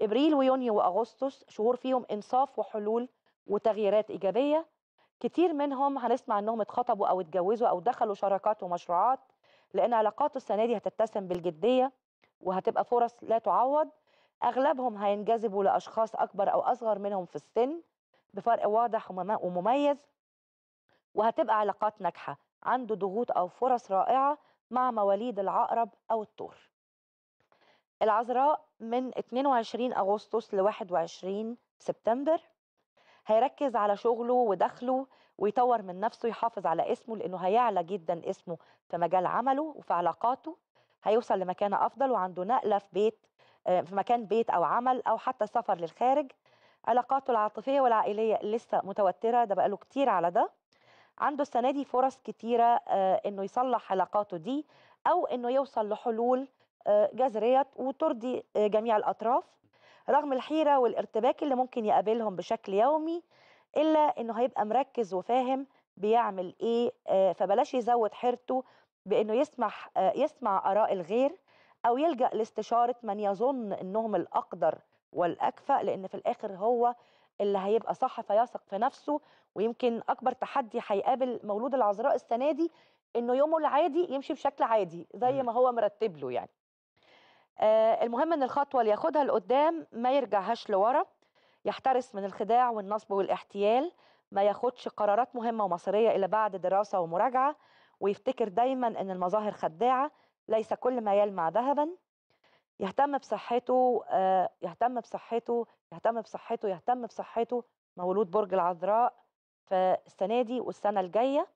إبريل ويونيو وأغسطس شهور فيهم إنصاف وحلول وتغييرات إيجابية كتير منهم هنسمع أنهم اتخطبوا أو اتجوزوا أو دخلوا شراكات ومشروعات لأن علاقات السنة دي هتتسم بالجدية وهتبقى فرص لا تعوض أغلبهم هينجذبوا لأشخاص أكبر أو أصغر منهم في السن بفرق واضح ومميز وهتبقى علاقات ناجحة عنده ضغوط أو فرص رائعة مع مواليد العقرب أو الثور العذراء من 22 أغسطس ل 21 سبتمبر هيركز على شغله ودخله ويطور من نفسه يحافظ على اسمه لأنه هيعلى جدا اسمه في مجال عمله وفي علاقاته هيوصل لمكانة أفضل وعنده نقلة في بيت آه، في مكان بيت أو عمل أو حتى سفر للخارج علاقاته العاطفية والعائلية لسه متوترة ده بقاله كتير على ده عنده السنة دي فرص كتيرة آه، إنه يصلح علاقاته دي أو إنه يوصل لحلول آه، جذرية وترضي جميع الأطراف رغم الحيرة والارتباك اللي ممكن يقابلهم بشكل يومي إلا إنه هيبقى مركز وفاهم بيعمل إيه فبلاش يزود حيرته بإنه يسمح يسمع آراء الغير أو يلجأ لاستشارة من يظن أنهم الأقدر والأكفأ لأن في الآخر هو اللي هيبقى صح فيثق في نفسه ويمكن أكبر تحدي هيقابل مولود العذراء السنة دي انه يومه العادي يمشي بشكل عادي زي ما هو مرتب له يعني آه المهم ان الخطوه اللي ياخدها لقدام ما يرجعهاش لورا يحترس من الخداع والنصب والاحتيال ما ياخدش قرارات مهمه ومصيريه الا بعد دراسه ومراجعه ويفتكر دايما ان المظاهر خداعه ليس كل ما يلمع ذهبا يهتم بصحته آه، يهتم بصحته يهتم بصحته يهتم بصحته مولود برج العذراء في السنة دي والسنة الجاية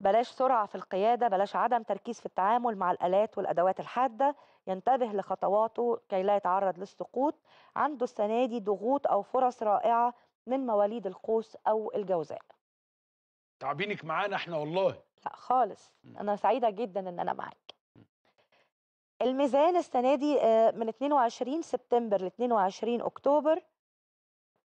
بلاش سرعة في القيادة بلاش عدم تركيز في التعامل مع الآلات والأدوات الحادة ينتبه لخطواته كي لا يتعرض للسقوط عنده السنة دي ضغوط أو فرص رائعة من مواليد القوس أو الجوزاء تعبينك معانا احنا والله لا خالص إمم. انا سعيده جدا ان انا معاك إمم. الميزان السنه دي من 22 سبتمبر ل 22 اكتوبر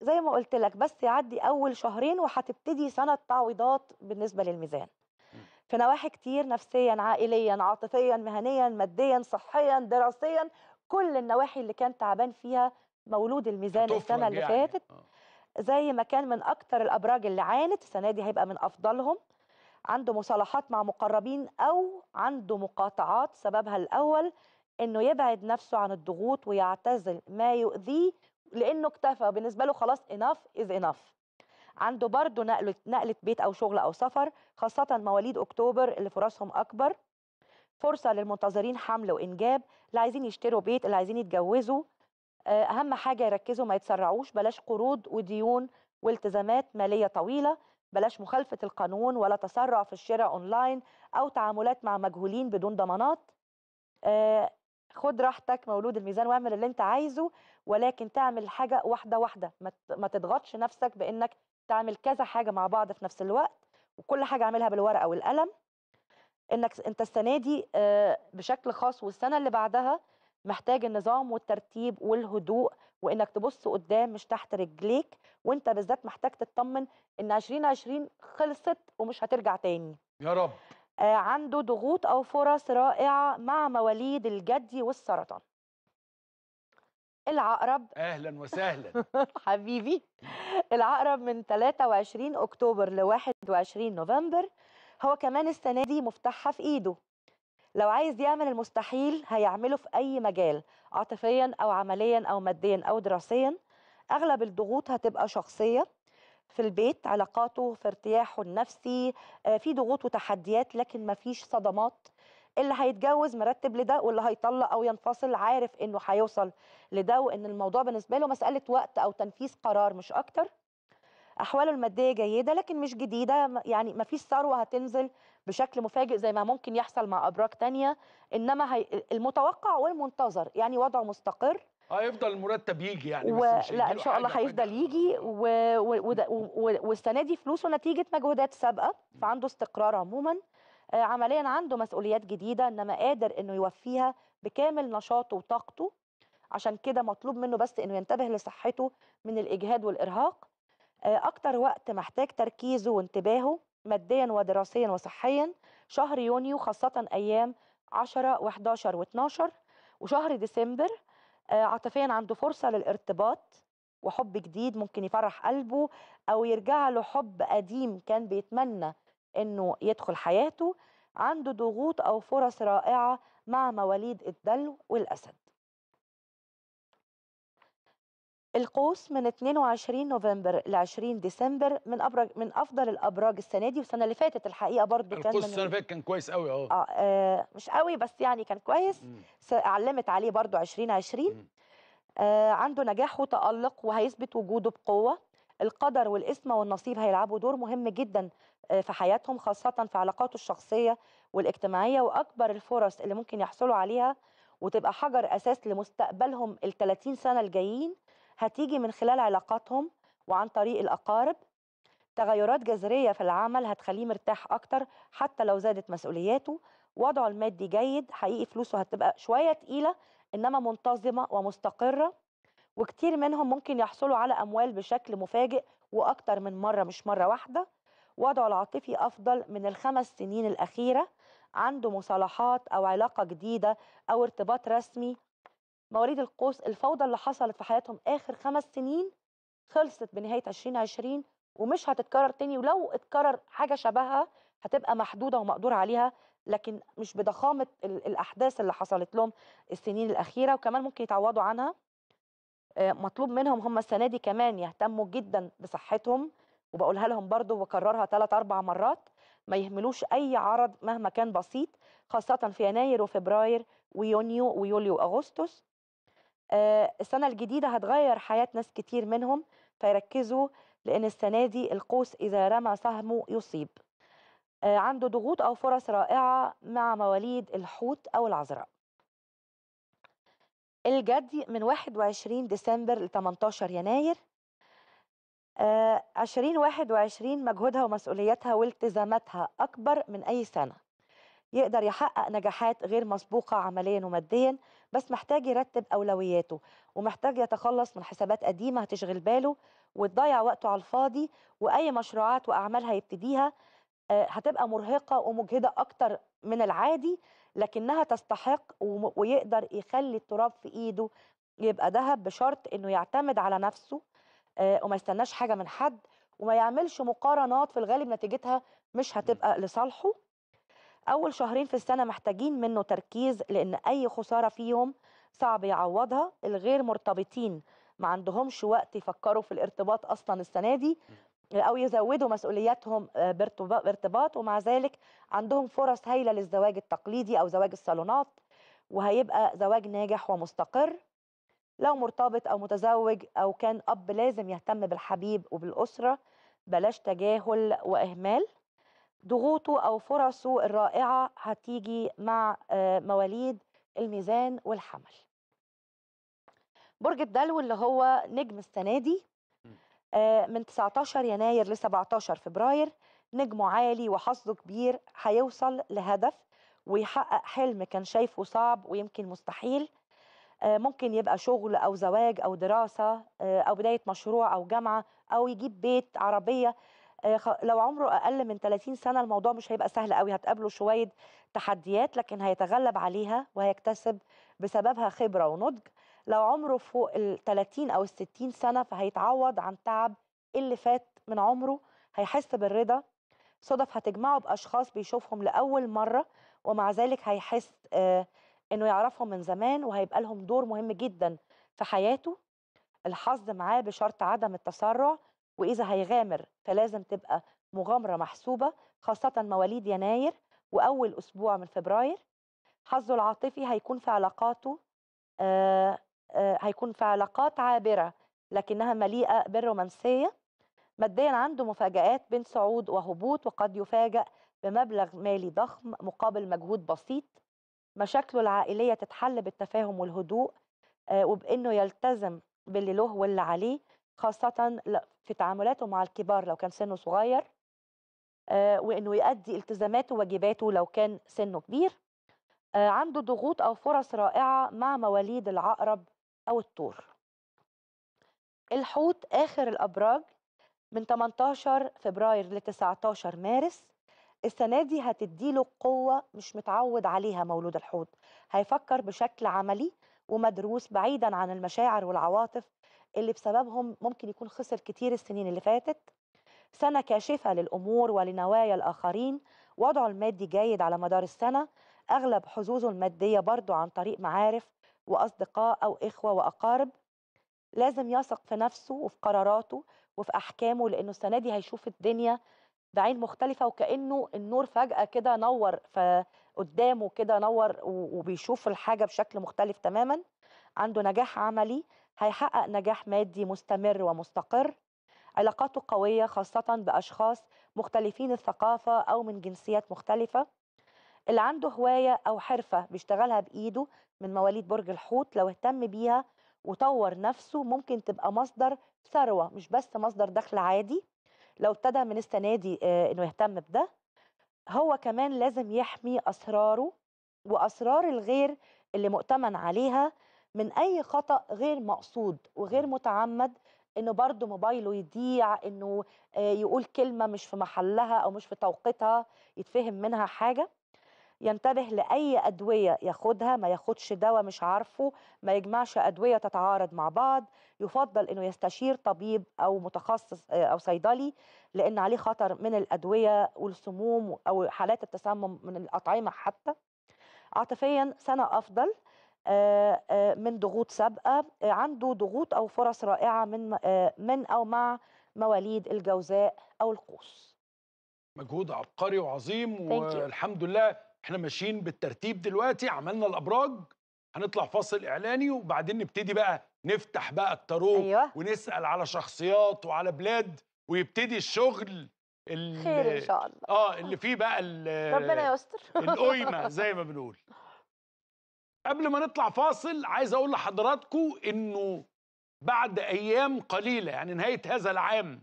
زي ما قلت لك بس يعدي اول شهرين وهتبتدي سنه تعويضات بالنسبه للميزان إمم. في نواحي كتير نفسيا عائليا عاطفيا مهنيا ماديا صحيا دراسيا كل النواحي اللي كان تعبان فيها مولود الميزان السنه اللي يعني، فاتت آه. زي ما كان من اكتر الابراج اللي عانت السنه دي هيبقى من افضلهم عنده مصالحات مع مقربين او عنده مقاطعات سببها الاول انه يبعد نفسه عن الضغوط ويعتزل ما يؤذيه لانه اكتفى بالنسبه له خلاص اناف از اناف عنده برضه نقله نقله بيت او شغل او سفر خاصه مواليد اكتوبر اللي فرصهم اكبر فرصه للمنتظرين حمل وانجاب اللي عايزين يشتروا بيت اللي عايزين يتجوزوا آه، اهم حاجه يركزوا ما يتسرعوش بلاش قروض وديون والتزامات ماليه طويله بلاش مخالفة القانون ولا تسرع في الشراء أونلاين أو تعاملات مع مجهولين بدون ضمانات آه خد راحتك مولود الميزان واعمل اللي انت عايزه ولكن تعمل حاجة واحدة واحدة ما تضغطش نفسك بأنك تعمل كذا حاجة مع بعض في نفس الوقت وكل حاجة اعملها بالورقة والقلم انك انت السنة دي آه بشكل خاص والسنة اللي بعدها محتاج النظام والترتيب والهدوء وانك تبص قدام مش تحت رجليك وانت بالذات محتاج تطمن ان 2020 خلصت ومش هترجع تاني يا رب آه عنده ضغوط او فرص رائعه مع مواليد الجدي والسرطان العقرب اهلا وسهلا حبيبي العقرب من 23 اكتوبر ل 21 نوفمبر هو كمان السنه دي مفتاحها في ايده لو عايز يعمل المستحيل هيعمله في اي مجال عاطفيا او عمليا او ماديا او دراسيا اغلب الضغوط هتبقى شخصيه في البيت علاقاته في ارتياحه النفسي آه، في ضغوط وتحديات لكن مفيش صدمات اللي هيتجوز مرتب لده واللي هيطلق او ينفصل عارف انه هيوصل لده وان الموضوع بالنسبه له مساله وقت او تنفيذ قرار مش اكتر احواله الماديه جيده لكن مش جديده يعني مفيش ثروه هتنزل بشكل مفاجئ زي ما ممكن يحصل مع ابراج تانية انما هي المتوقع والمنتظر يعني وضع مستقر هيفضل آه، المرتب يجي يعني و... بس مش لا ان شاء الله هيفضل يجي و... و... و... والسنه دي فلوسه نتيجه مجهودات سابقه فعنده استقرار عموما آه، عمليا عنده مسؤوليات جديده انما قادر انه يوفيها بكامل نشاطه وطاقته عشان كده مطلوب منه بس انه ينتبه لصحته من الاجهاد والارهاق آه، اكتر وقت محتاج تركيزه وانتباهه ماديا ودراسيا وصحيا شهر يونيو خاصة أيام 10 و11 و12 وشهر ديسمبر آه، عاطفيا عنده فرصة للارتباط وحب جديد ممكن يفرح قلبه أو يرجع له حب قديم كان بيتمنى إنه يدخل حياته عنده ضغوط أو فرص رائعة مع مواليد الدلو والأسد القوس من 22 نوفمبر ل 20 ديسمبر من ابرج من افضل الابراج السنه دي والسنه اللي فاتت الحقيقه برضو كان القوس السنه اللي فاتت كان كويس قوي اهو اه, آه، مش قوي بس يعني كان كويس علمت عليه برضو 2020 آه عنده نجاح وتالق وهيثبت وجوده بقوه القدر والاسم والنصيب هيلعبوا دور مهم جدا آه، في حياتهم خاصه في علاقاته الشخصيه والاجتماعيه واكبر الفرص اللي ممكن يحصلوا عليها وتبقى حجر اساس لمستقبلهم ال 30 سنه الجايين هتيجي من خلال علاقاتهم وعن طريق الأقارب تغيرات جذرية في العمل هتخليه مرتاح أكتر حتى لو زادت مسؤولياته وضعه المادي جيد حقيقي فلوسه هتبقى شوية تقيلة إنما منتظمة ومستقرة وكتير منهم ممكن يحصلوا على أموال بشكل مفاجئ وأكتر من مرة مش مرة واحدة وضعه العاطفي أفضل من الخمس سنين الأخيرة عنده مصالحات أو علاقة جديدة أو ارتباط رسمي مواليد القوس الفوضى اللي حصلت في حياتهم اخر خمس سنين خلصت بنهايه 2020 ومش هتتكرر تاني ولو اتكرر حاجه شبهها هتبقى محدوده ومقدور عليها لكن مش بضخامه الاحداث اللي حصلت لهم السنين الاخيره وكمان ممكن يتعوضوا عنها آه، مطلوب منهم هم السنه دي كمان يهتموا جدا بصحتهم وبقولها لهم برضو وبكررها ثلاث اربع مرات ما يهملوش اي عرض مهما كان بسيط خاصه في يناير وفبراير ويونيو ويوليو واغسطس آه، السنة الجديدة هتغير حياة ناس كتير منهم فيركزوا لأن السنة دي القوس إذا رمى سهمه يصيب آه، عنده ضغوط أو فرص رائعة مع مواليد الحوت أو العذراء الجدي من 21 ديسمبر ل 18 يناير 2021 آه، مجهودها ومسؤولياتها والتزاماتها أكبر من أي سنة يقدر يحقق نجاحات غير مسبوقة عمليا وماديا بس محتاج يرتب أولوياته ومحتاج يتخلص من حسابات قديمة هتشغل باله وتضيع وقته على الفاضي وأي مشروعات وأعمال هيبتديها آه، هتبقى مرهقة ومجهدة أكتر من العادي لكنها تستحق ويقدر يخلي التراب في إيده يبقى ذهب بشرط إنه يعتمد على نفسه آه، وما يستناش حاجة من حد وما يعملش مقارنات في الغالب نتيجتها مش هتبقى لصالحه اول شهرين في السنه محتاجين منه تركيز لان اي خساره فيهم صعب يعوضها الغير مرتبطين ما عندهمش وقت يفكروا في الارتباط اصلا السنه دي او يزودوا مسؤولياتهم آه، بارتباط ومع ذلك عندهم فرص هايله للزواج التقليدي او زواج الصالونات وهيبقى زواج ناجح ومستقر لو مرتبط او متزوج او كان اب لازم يهتم بالحبيب وبالاسره بلاش تجاهل واهمال ضغوطه أو فرصه الرائعة هتيجي مع آه، مواليد الميزان والحمل برج الدلو اللي هو نجم السنة دي آه، من 19 يناير ل 17 فبراير نجمه عالي وحظه كبير هيوصل لهدف ويحقق حلم كان شايفه صعب ويمكن مستحيل آه، ممكن يبقى شغل أو زواج أو دراسة أو بداية مشروع أو جامعة أو يجيب بيت عربية آه، لو عمره اقل من 30 سنه الموضوع مش هيبقى سهل قوي هتقابله شويه تحديات لكن هيتغلب عليها وهيكتسب بسببها خبره ونضج لو عمره فوق ال 30 او ال 60 سنه فهيتعوض عن تعب اللي فات من عمره هيحس بالرضا صدف هتجمعه باشخاص بيشوفهم لاول مره ومع ذلك هيحس آه، انه يعرفهم من زمان وهيبقى لهم دور مهم جدا في حياته الحظ معاه بشرط عدم التسرع واذا هيغامر فلازم تبقى مغامره محسوبه خاصه مواليد يناير واول اسبوع من فبراير حظه العاطفي هيكون في علاقاته آه،, آه هيكون في علاقات عابره لكنها مليئه بالرومانسيه ماديا عنده مفاجآت بين صعود وهبوط وقد يفاجأ بمبلغ مالي ضخم مقابل مجهود بسيط مشاكله العائلية تتحل بالتفاهم والهدوء آه، وبأنه يلتزم باللي له واللي عليه خاصة في تعاملاته مع الكبار لو كان سنه صغير آه، وإنه يؤدي التزاماته وواجباته لو كان سنه كبير آه، عنده ضغوط أو فرص رائعة مع مواليد العقرب أو الطور الحوت آخر الأبراج من 18 فبراير ل 19 مارس السنة دي هتديله قوة مش متعود عليها مولود الحوت هيفكر بشكل عملي ومدروس بعيدا عن المشاعر والعواطف اللي بسببهم ممكن يكون خسر كتير السنين اللي فاتت سنة كاشفة للأمور ولنوايا الآخرين وضعه المادي جيد على مدار السنة أغلب حظوظه المادية برضه عن طريق معارف وأصدقاء أو إخوة وأقارب لازم يثق في نفسه وفي قراراته وفي أحكامه لأنه السنة دي هيشوف الدنيا بعين مختلفة وكأنه النور فجأة كده نور فقدامه كده نور وبيشوف الحاجة بشكل مختلف تماما عنده نجاح عملي هيحقق نجاح مادي مستمر ومستقر علاقاته قوية خاصة بأشخاص مختلفين الثقافة أو من جنسيات مختلفة اللي عنده هواية أو حرفة بيشتغلها بإيده من مواليد برج الحوت لو اهتم بيها وطور نفسه ممكن تبقى مصدر ثروة مش بس مصدر دخل عادي لو ابتدى من السنة دي آه، إنه يهتم بده هو كمان لازم يحمي أسراره وأسرار الغير اللي مؤتمن عليها من اي خطا غير مقصود وغير متعمد انه برضه موبايله يضيع انه آه، يقول كلمه مش في محلها او مش في توقيتها يتفهم منها حاجه ينتبه لاي ادويه ياخدها ما ياخدش دواء مش عارفه ما يجمعش ادويه تتعارض مع بعض يفضل انه يستشير طبيب او متخصص آه، او صيدلي لان عليه خطر من الادويه والسموم او حالات التسمم من الاطعمه حتى عاطفيا سنه افضل آه، آه، من ضغوط سابقه آه، عنده ضغوط او فرص رائعه من من او مع مواليد الجوزاء او القوس مجهود عبقري وعظيم والحمد لله احنا ماشيين بالترتيب دلوقتي عملنا الابراج هنطلع فاصل اعلاني وبعدين نبتدي بقى نفتح بقى التارو أيوة. ونسال على شخصيات وعلى بلاد ويبتدي الشغل خير ان شاء الله اه اللي فيه بقى ربنا يستر القيمه زي ما بنقول قبل ما نطلع فاصل عايز اقول لحضراتكم انه بعد ايام قليله يعني نهايه هذا العام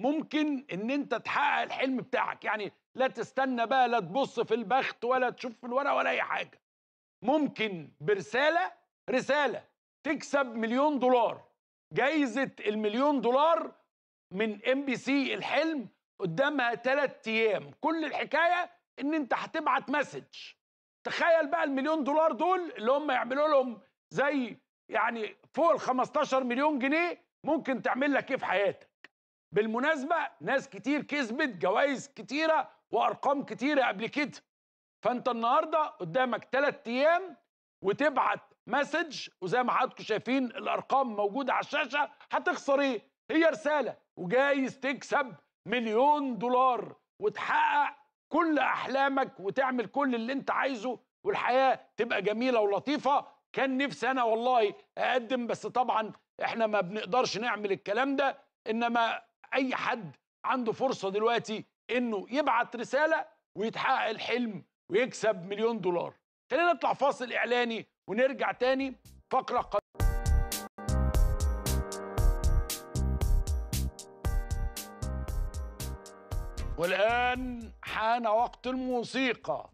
ممكن ان انت تحقق الحلم بتاعك يعني لا تستنى بقى لا تبص في البخت ولا تشوف في الورق ولا اي حاجه ممكن برساله رساله تكسب مليون دولار جايزه المليون دولار من ام بي سي الحلم قدامها ثلاث ايام كل الحكايه ان انت هتبعت مسج تخيل بقى المليون دولار دول اللي هم يعملوا لهم زي يعني فوق ال 15 مليون جنيه ممكن تعمل لك ايه في حياتك بالمناسبه ناس كتير كسبت جوائز كتيره وارقام كتيره قبل كده فانت النهارده قدامك 3 ايام وتبعت مسج وزي ما حضراتكم شايفين الارقام موجوده على الشاشه هتخسر ايه هي رساله وجايز تكسب مليون دولار وتحقق كل احلامك وتعمل كل اللي انت عايزه والحياه تبقى جميله ولطيفه كان نفسي انا والله اقدم بس طبعا احنا ما بنقدرش نعمل الكلام ده انما اي حد عنده فرصه دلوقتي انه يبعت رساله ويتحقق الحلم ويكسب مليون دولار خلينا نطلع فاصل اعلاني ونرجع تاني فقره قد... والان حان وقت الموسيقى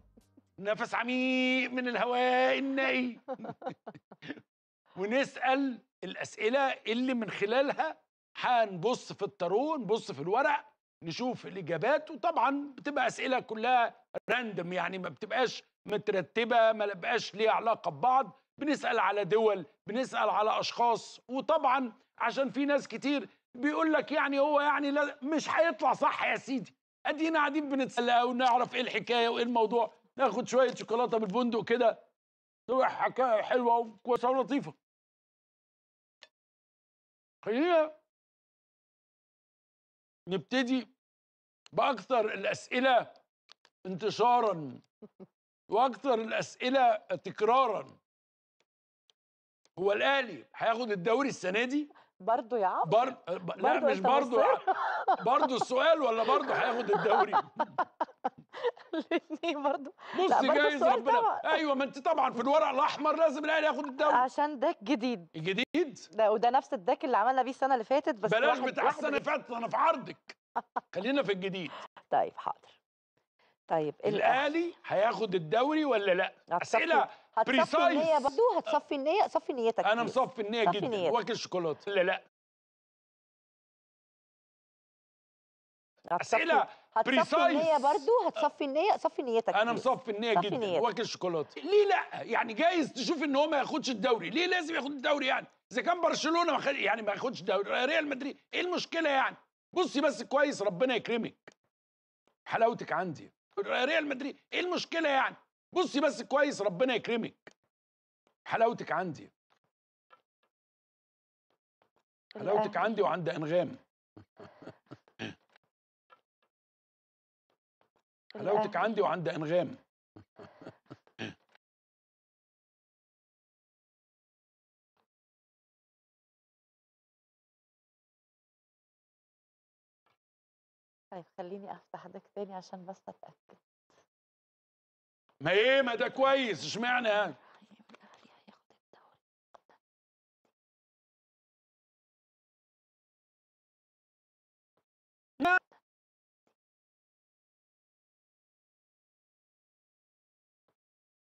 نفس عميق من الهواء النقي ونسأل الأسئلة اللي من خلالها حنبص في التارو نبص في الورق نشوف الإجابات وطبعا بتبقى أسئلة كلها راندم يعني ما بتبقاش مترتبة ما بقاش ليها علاقة ببعض بنسأل على دول بنسأل على أشخاص وطبعا عشان في ناس كتير بيقول لك يعني هو يعني لا مش هيطلع صح يا سيدي ادينا قاعدين بنتسلى ونعرف ايه الحكايه وايه الموضوع ناخد شويه شوكولاته بالبندق كده تروح حكايه حلوه وكويسه ولطيفه خلينا نبتدي باكثر الاسئله انتشارا واكثر الاسئله تكرارا هو الاهلي هياخد الدوري السنه دي برضه يا عم بر... ب... لا مش برضه برضه السؤال ولا برضه هياخد الدوري الاثنين برضه بص جايز ربنا ايوه ما انت طبعا في الورق الاحمر لازم الاهلي ياخد الدوري عشان ده الجديد الجديد ده وده نفس الداك اللي عملنا بيه السنه اللي فاتت بس بلاش بتاع السنه اللي فاتت انا في عرضك خلينا في الجديد طيب حاضر طيب الاهلي هياخد الدوري ولا لا؟ اسئله هتصفي النيه برضه هتصفي النيه صفي نيتك انا مصفي النيه جدا واكل شوكولاته لا لا اسئله هتصفي النيه برضه هتصفي النيه صفي نيتك انا مصفي النيه جدا واكل شوكولاته ليه لا يعني جايز تشوف ان هو ما ياخدش الدوري ليه لازم ياخد الدوري يعني اذا كان برشلونه ما يعني ما ياخدش الدوري ريال مدريد ايه المشكله يعني بصي بس كويس ربنا يكرمك حلاوتك عندي ريال مدريد ايه المشكله يعني بصي بس كويس ربنا يكرمك حلاوتك عندي حلاوتك عندي وعند انغام حلاوتك عندي وعند انغام طيب خليني افتح ده تاني عشان بس اتاكد ما ايه ما ده كويس اشمعنى يعني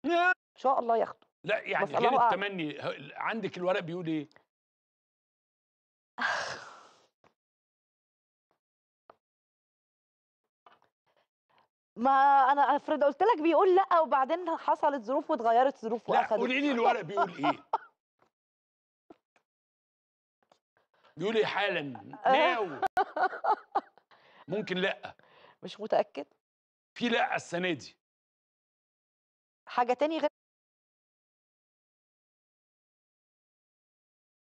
ان شاء الله ياخده لا يعني غير التمني عندك الورق بيقول ايه ما انا افرض قلت لك بيقول لا وبعدين حصلت ظروف واتغيرت ظروف لا قولي لي الورق بيقول ايه بيقول ايه حالا آه. ناو ممكن لا مش متاكد في لا السنه دي حاجه تاني غير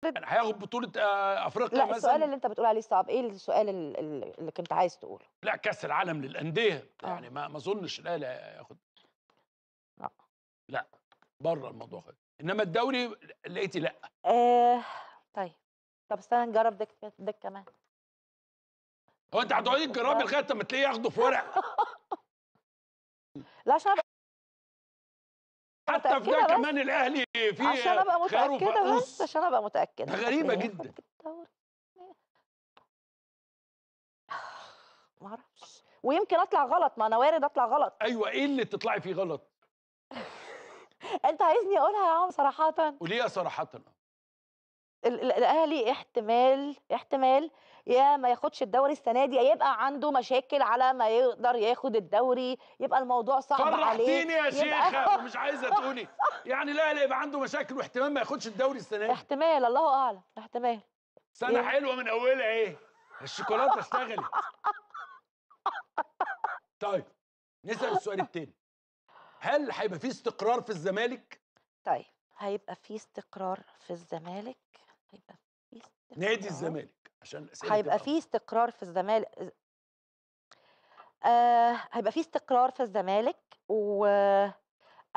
يعني هياخد بطوله آه، افريقيا لا مثلا السؤال اللي انت بتقول عليه صعب ايه السؤال اللي كنت عايز تقوله لا كاس العالم للانديه آه. يعني ما ما اظنش الاهلي هياخد لا آه. لا بره الموضوع خالص انما الدوري لقيتي لا آه طيب طب استنى نجرب دك دك كمان هو انت هتقعدي تجربي لغايه ما تلاقيه ياخده في ورق لا عشان حتى في ده كمان الاهلي فيه عشان ابقى متاكده بس عشان ابقى متاكده غريبه جدا ما اعرفش ويمكن اطلع غلط ما انا وارد اطلع غلط ايوه ايه اللي تطلعي فيه غلط انت عايزني اقولها يا عم صراحه قوليها صراحه الاهلي احتمال احتمال يا ما ياخدش الدوري السنه دي يبقى عنده مشاكل على ما يقدر ياخد الدوري يبقى الموضوع صعب عليه فرحتيني يا شيخه مش عايزه تقولي يعني الاهلي يبقى عنده مشاكل واحتمال ما ياخدش الدوري السنه دي احتمال الله اعلم احتمال سنه إيه؟ حلوه من اولها ايه الشوكولاته اشتغلت طيب نسال السؤال التاني هل هيبقى في استقرار في الزمالك طيب هيبقى في استقرار في الزمالك هيبقى في نادي الزمالك عشان هيبقى في استقرار في الزمالك آه هيبقى في استقرار في الزمالك و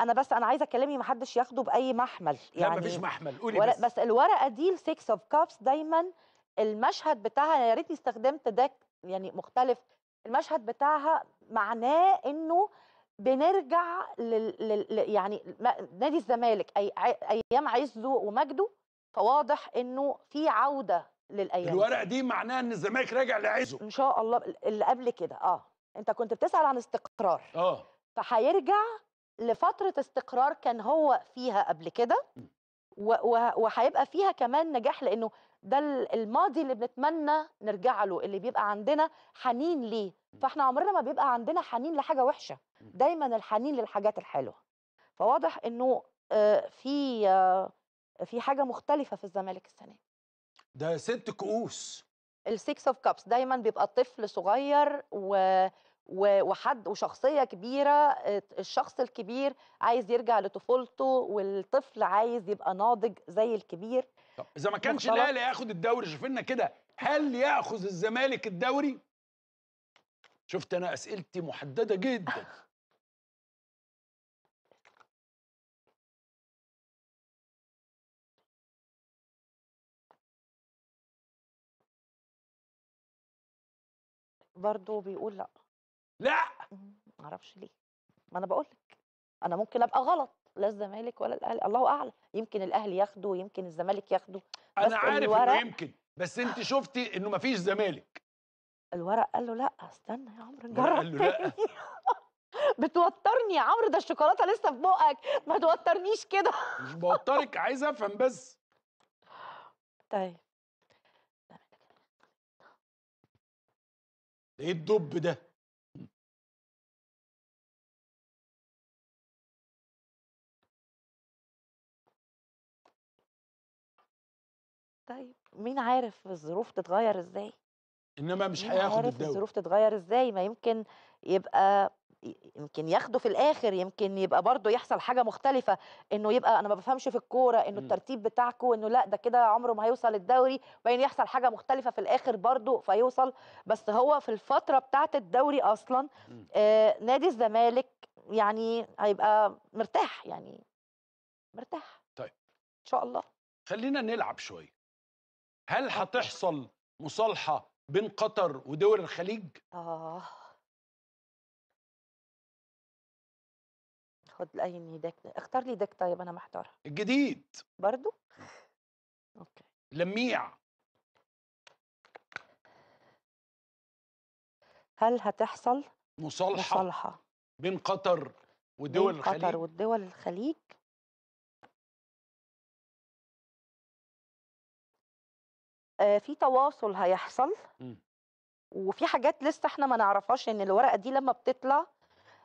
انا بس انا عايزه كلامي ما حدش ياخده باي محمل يعني لا مفيش محمل قولي بس بس الورقه دي ال6 اوف كابس دايما المشهد بتاعها يا ريتني استخدمت ده يعني مختلف المشهد بتاعها معناه انه بنرجع لل... لل... يعني نادي الزمالك اي ايام عزه ومجده فواضح انه في عوده للايام الورق دي معناها ان الزمالك راجع لعزه ان شاء الله اللي قبل كده اه انت كنت بتسال عن استقرار اه فهيرجع لفتره استقرار كان هو فيها قبل كده وهيبقى فيها كمان نجاح لانه ده الماضي اللي بنتمنى نرجع له اللي بيبقى عندنا حنين ليه فاحنا عمرنا ما بيبقى عندنا حنين لحاجه وحشه دايما الحنين للحاجات الحلوه فواضح انه آه، في آه، في حاجه مختلفه في الزمالك السنه ده ست كؤوس السكس اوف كابس دايما بيبقى طفل صغير و وحد وشخصيه كبيره الشخص الكبير عايز يرجع لطفولته والطفل عايز يبقى ناضج زي الكبير طب اذا ما كانش الاهلي ياخد الدوري شوفنا كده هل ياخذ الزمالك الدوري شفت انا اسئلتي محدده جدا برضه بيقول لا لا معرفش إمم، ليه ما انا بقول لك انا ممكن ابقى غلط لا الزمالك ولا الاهلي الله اعلم يمكن الاهلي ياخده ويمكن الزمالك ياخده بس انا عارف انه يمكن بس انت شفتي انه ما فيش زمالك الورق قال له لا استنى يا عمرو نجرب قال له لا بتوترني يا عمرو ده الشوكولاته لسه في بقك ما توترنيش كده مش بوترك عايز افهم بس طيب ايه الدب ده طيب مين عارف الظروف تتغير ازاي انما مش مين هياخد عارف الدوري الظروف تتغير ازاي ما يمكن يبقى يمكن ياخده في الاخر يمكن يبقى برضه يحصل حاجه مختلفه انه يبقى انا ما بفهمش في الكوره انه إمم. الترتيب بتاعكم انه لا ده كده عمره ما هيوصل الدوري وبعدين يحصل حاجه مختلفه في الاخر برضه فيوصل بس هو في الفتره بتاعه الدوري اصلا إمم. آه نادي الزمالك يعني هيبقى مرتاح يعني مرتاح طيب ان شاء الله خلينا نلعب شويه هل هتحصل مصالحه بين قطر ودول الخليج اه خد الاي نيدك اختار لي داك طيب انا محتارة الجديد برضو اوكي لميع هل هتحصل مصالحة, مصالحة بين قطر ودول بين الخليج قطر والدول الخليج آه في تواصل هيحصل م. وفي حاجات لسه احنا ما نعرفهاش ان يعني الورقه دي لما بتطلع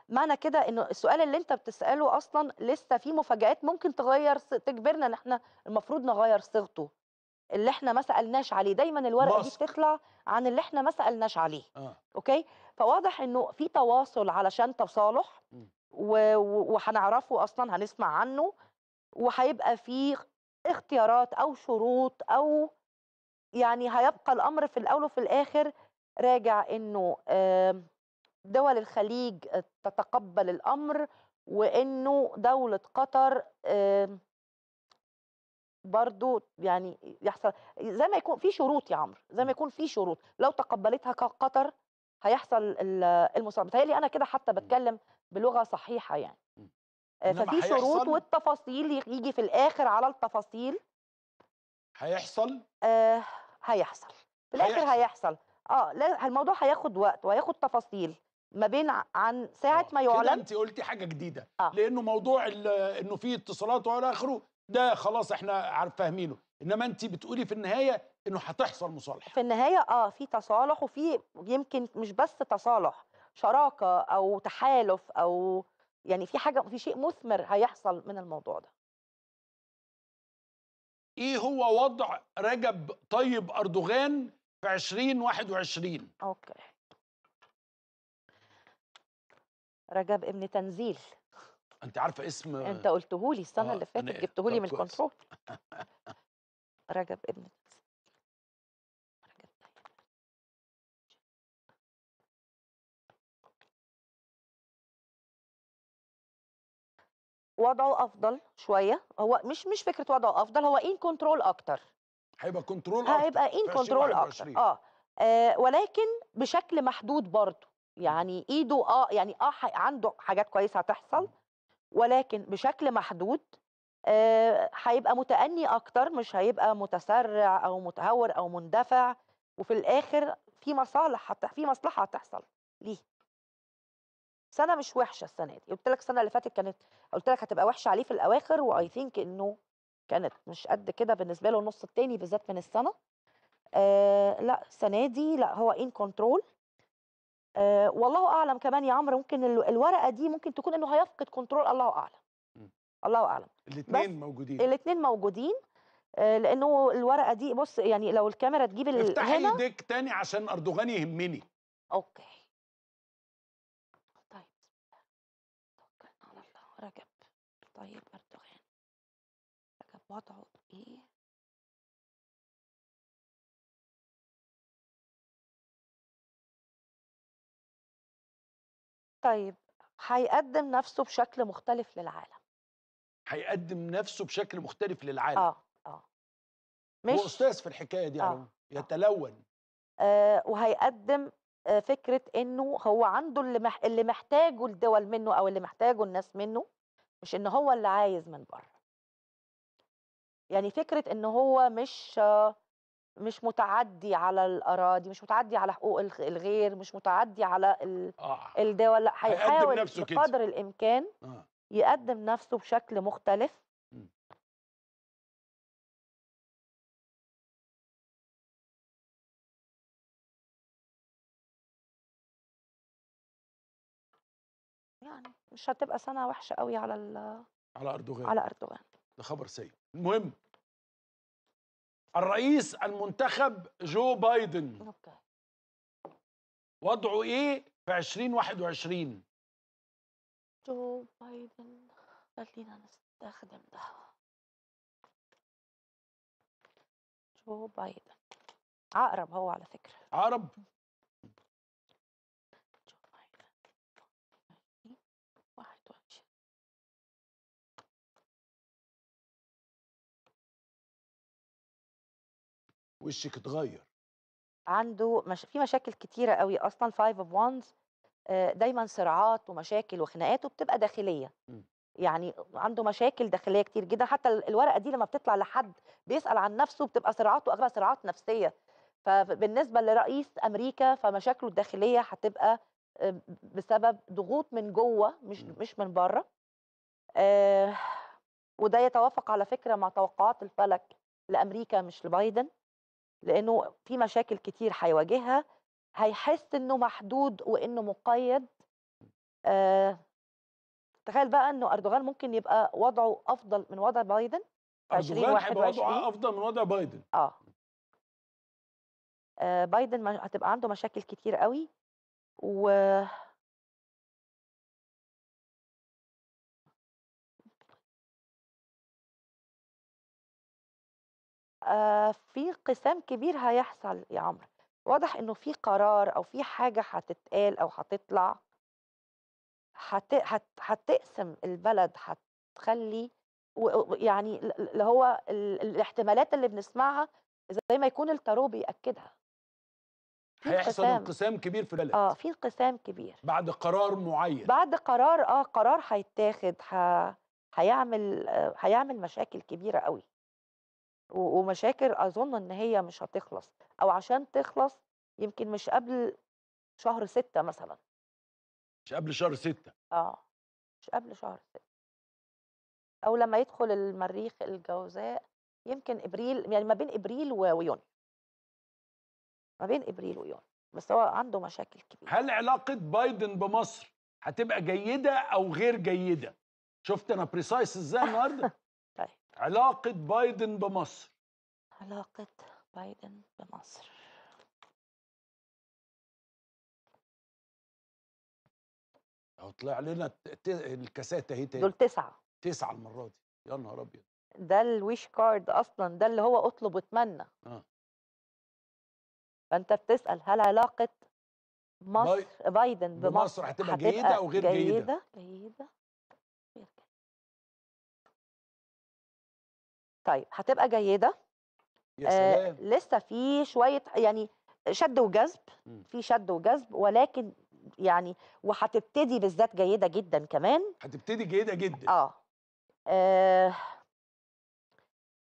معنى كده ان السؤال اللي انت بتساله اصلا لسه فيه مفاجات ممكن تغير تجبرنا ان احنا المفروض نغير صيغته اللي احنا ما سالناش عليه دايما الورقه دي بتطلع عن اللي احنا ما سالناش عليه آه. اوكي فواضح انه في تواصل علشان تصالح وهنعرفه اصلا هنسمع عنه وهيبقى في اختيارات او شروط او يعني هيبقى الامر في الاول وفي الاخر راجع انه آه دول الخليج تتقبل الامر وانه دوله قطر برضو يعني يحصل زي ما يكون في شروط يا عمرو زي ما يكون في شروط لو تقبلتها قطر هيحصل المساهمه متهيألي انا كده حتى بتكلم بلغه صحيحه يعني آه، ففي شروط والتفاصيل يجي في الاخر على التفاصيل هيحصل آه هيحصل في الاخر هيحصل, هيحصل. اه الموضوع هياخد وقت وهياخد تفاصيل ما بين عن ساعه آه، ما يعلن انت قلتي حاجه جديده آه. لانه موضوع انه في اتصالات والى اخره ده خلاص احنا فاهمينه انما انت بتقولي في النهايه انه هتحصل مصالحه في النهايه اه في تصالح وفي يمكن مش بس تصالح شراكه او تحالف او يعني في حاجه في شيء مثمر هيحصل من الموضوع ده ايه هو وضع رجب طيب اردوغان في 2021 اوكي رجب ابن تنزيل انت عارفه اسم انت قلته لي السنه آه اللي فاتت جبته لي من الكنترول رجب ابن تنزيل وضعه افضل شويه هو مش مش فكره وضعه افضل هو ان كنترول اكتر هيبقى كنترول اكتر هيبقى ان كنترول اكتر آه. اه ولكن بشكل محدود برضه يعني إيده آه يعني آه عنده حاجات كويسة هتحصل إمم. ولكن بشكل محدود آه هيبقى متأني أكتر مش هيبقى متسرع أو متهور أو مندفع وفي الآخر في مصالح في مصلحة هتحصل ليه سنه مش وحشه السنه دي قلت لك السنه اللي فاتت كانت قلت لك هتبقى وحشه عليه في الاواخر واي إمم. ثينك انه كانت مش قد كده بالنسبه له النص التاني بالذات من السنه آه لا السنه دي لا هو ان كنترول آه، والله اعلم كمان يا عمرو ممكن الورقه دي ممكن تكون انه هيفقد كنترول الله اعلم إمم. الله اعلم الاثنين موجودين الاثنين موجودين آه، لانه الورقه دي بص يعني لو الكاميرا تجيب افتحي ايدك تاني عشان اردوغان يهمني اوكي طيب توكلنا على الله رجب طيب اردوغان رجب وضعه ايه طيب هيقدّم نَفْسه بشكل مختلف للعالم. هيقدّم نَفْسه بشكل مختلف للعالم. آه، آه. مش هو أستاذ في الحكاية دي آه،, آه، يتلون آه. يتلوّن. آآ وهيقدّم آه فكرة إنه هو عنده اللي مح اللي محتاجه الدول منّه أو اللي محتاجه الناس منّه، مش إن هو اللي عايز من برّه. يعني فكرة إن هو مش مش متعدي على الاراضي مش متعدي على حقوق الغير مش متعدي على آه. الدول آه. هيحاول بقدر الامكان آه. يقدم نفسه بشكل مختلف م. يعني مش هتبقى سنه وحشه قوي على على اردوغان على اردوغان ده خبر سيء المهم الرئيس المنتخب جو بايدن وضعه ايه في 2021 جو بايدن خلينا نستخدم ده جو بايدن عقرب هو على فكرة عقرب وشك اتغير عنده مش... في مشاكل كتيره قوي اصلا 5 اوف وانز دايما صراعات ومشاكل وخناقات وبتبقى داخليه م. إمم. يعني عنده مشاكل داخليه كتير جدا حتى الورقه دي لما بتطلع لحد بيسال عن نفسه بتبقى صراعاته اغلبها صراعات نفسيه فبالنسبه لرئيس امريكا فمشاكله الداخليه هتبقى آه، بسبب ضغوط من جوه مش م. إمم. مش من بره آه، وده يتوافق على فكره مع توقعات الفلك لامريكا مش لبايدن لانه في مشاكل كتير هيواجهها هيحس انه محدود وانه مقيد آه تخيل بقى انه اردوغان ممكن يبقى وضعه افضل من وضع بايدن اردوغان هيبقى وضعه افضل من وضع بايدن اه, آه بايدن هتبقى عنده مشاكل كتير قوي و آه، في انقسام كبير هيحصل يا عمرو واضح انه في قرار او في حاجه هتتقال او هتطلع هتقسم البلد هتخلي و... يعني اللي هو ال... الاحتمالات اللي بنسمعها زي ما يكون التارو بيأكدها هيحصل انقسام كبير في البلد اه في انقسام كبير بعد قرار معين بعد قرار اه قرار هيتاخد ه... هيعمل آه، هيعمل مشاكل كبيره قوي ومشاكل أظن إن هي مش هتخلص أو عشان تخلص يمكن مش قبل شهر 6 مثلًا. مش قبل شهر 6. آه، مش قبل شهر 6. أو لمّا يدخل المريخ الجوزاء يمكن أبريل يعني ما بين أبريل و ويونيو. ما بين أبريل ويونيو، بس هو عنده مشاكل كبيرة. هل علاقة بايدن بمصر هتبقى جيدة أو غير جيدة؟ شفت أنا بريسايس إزاي النهارده؟ علاقة بايدن بمصر علاقة بايدن بمصر اهو طلع لنا الكاسات اهي تاني دول تسعة تسعة المرة دي يا نهار ابيض ده الويش كارد اصلا ده اللي هو اطلب واتمنى اه فانت بتسأل هل علاقة مصر بايدن بمصر, بمصر هتبقى, هتبقى جيدة او غير جيدة جيدة جيدة طيب هتبقى جيده يا سلام. آه لسه في شويه يعني شد وجذب إمم. في شد وجذب ولكن يعني وهتبتدي بالذات جيده جدا كمان هتبتدي جيده جدا اه, آه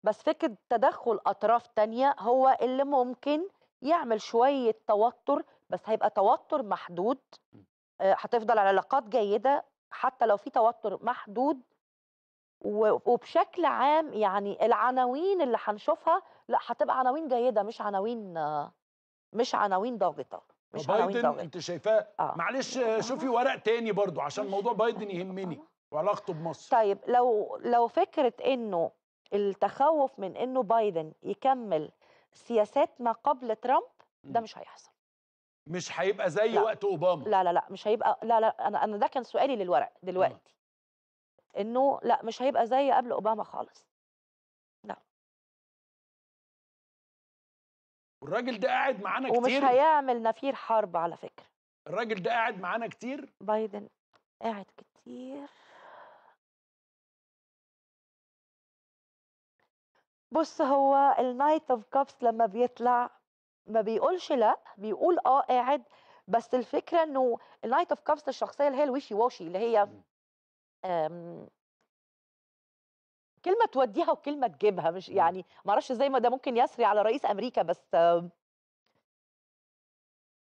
بس فكره تدخل اطراف تانية هو اللي ممكن يعمل شويه توتر بس هيبقى توتر محدود آه هتفضل علاقات جيده حتى لو في توتر محدود وبشكل عام يعني العناوين اللي هنشوفها لأ، هتبقى عناوين جيدة مش عناوين مش عناوين ضاغطة، آه، مش عناوين فبايدن ضاغطة. أنتِ شايفاه آه. معلش شوفي ورق تاني برضه عشان موضوع بايدن يهمني وعلاقته بمصر. طيب لو لو فكرة إنه التخوف من إنه بايدن يكمل سياسات ما قبل ترامب ده مش هيحصل. مش هيبقى زي لأ. وقت أوباما. لا، لا، لأ، مش هيبقى لا، لا، أنا أنا ده كان سؤالي للورق دلوقتي. انه لا مش هيبقى زي قبل اوباما خالص لا نعم. والراجل ده قاعد معانا كتير ومش هيعمل نفير حرب على فكره الراجل ده قاعد معانا كتير بايدن قاعد كتير بص هو النايت اوف كابس لما بيطلع ما بيقولش لا بيقول اه قاعد بس الفكره انه النايت اوف كابس الشخصيه اللي هي الويشي واشي اللي هي آمم كلمة تودّيها وكلمة تجيبها، مش إمم. يعني ما أعرفش إزاي ما ده ممكن يسري على رئيس أمريكا بس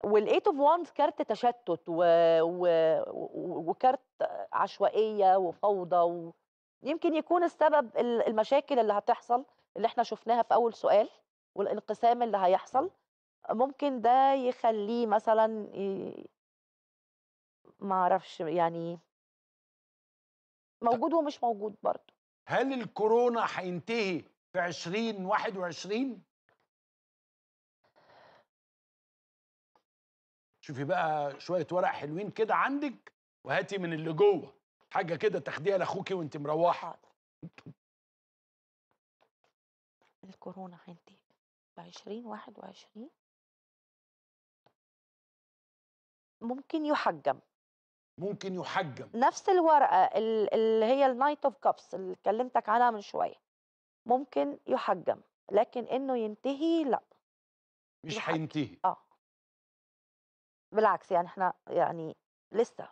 والايت اوف وانز كارت تشتُّت و و وكارت عشوائية وفوضى، ويمكن يكون السبب المشاكل اللي هتحصل، اللي إحنا شُفناها في أول سؤال، والانقسام اللي هيحصل، إمم. ممكن ده يخلّيه مثلًا ي ما أعرفش يعني موجود ومش موجود برضه هل الكورونا هينتهي في 2021 شوفي بقى شويه ورق حلوين كده عندك وهاتي من اللي جوه حاجه كده تاخديها لاخوكي وانت مروحه الكورونا هينتهي في 2021 ممكن يحجم ممكن يحجم نفس الورقه اللي هي النايت اوف كابس اللي كلمتك عنها من شويه ممكن يحجم لكن انه ينتهي لا مش هينتهي اه بالعكس يعني احنا يعني لسه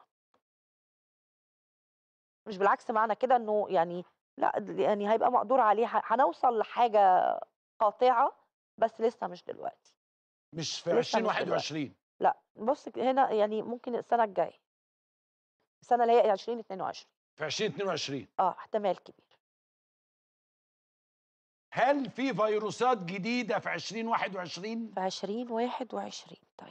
مش بالعكس معنى كده انه يعني لا يعني هيبقى مقدور عليه هنوصل لحاجه قاطعه بس لسه مش دلوقتي مش في 2021 لا بص هنا يعني ممكن السنه الجايه السنه اللي هي 2022 في 2022 اه احتمال كبير هل في فيروسات جديده في 2021 في 2021 طيب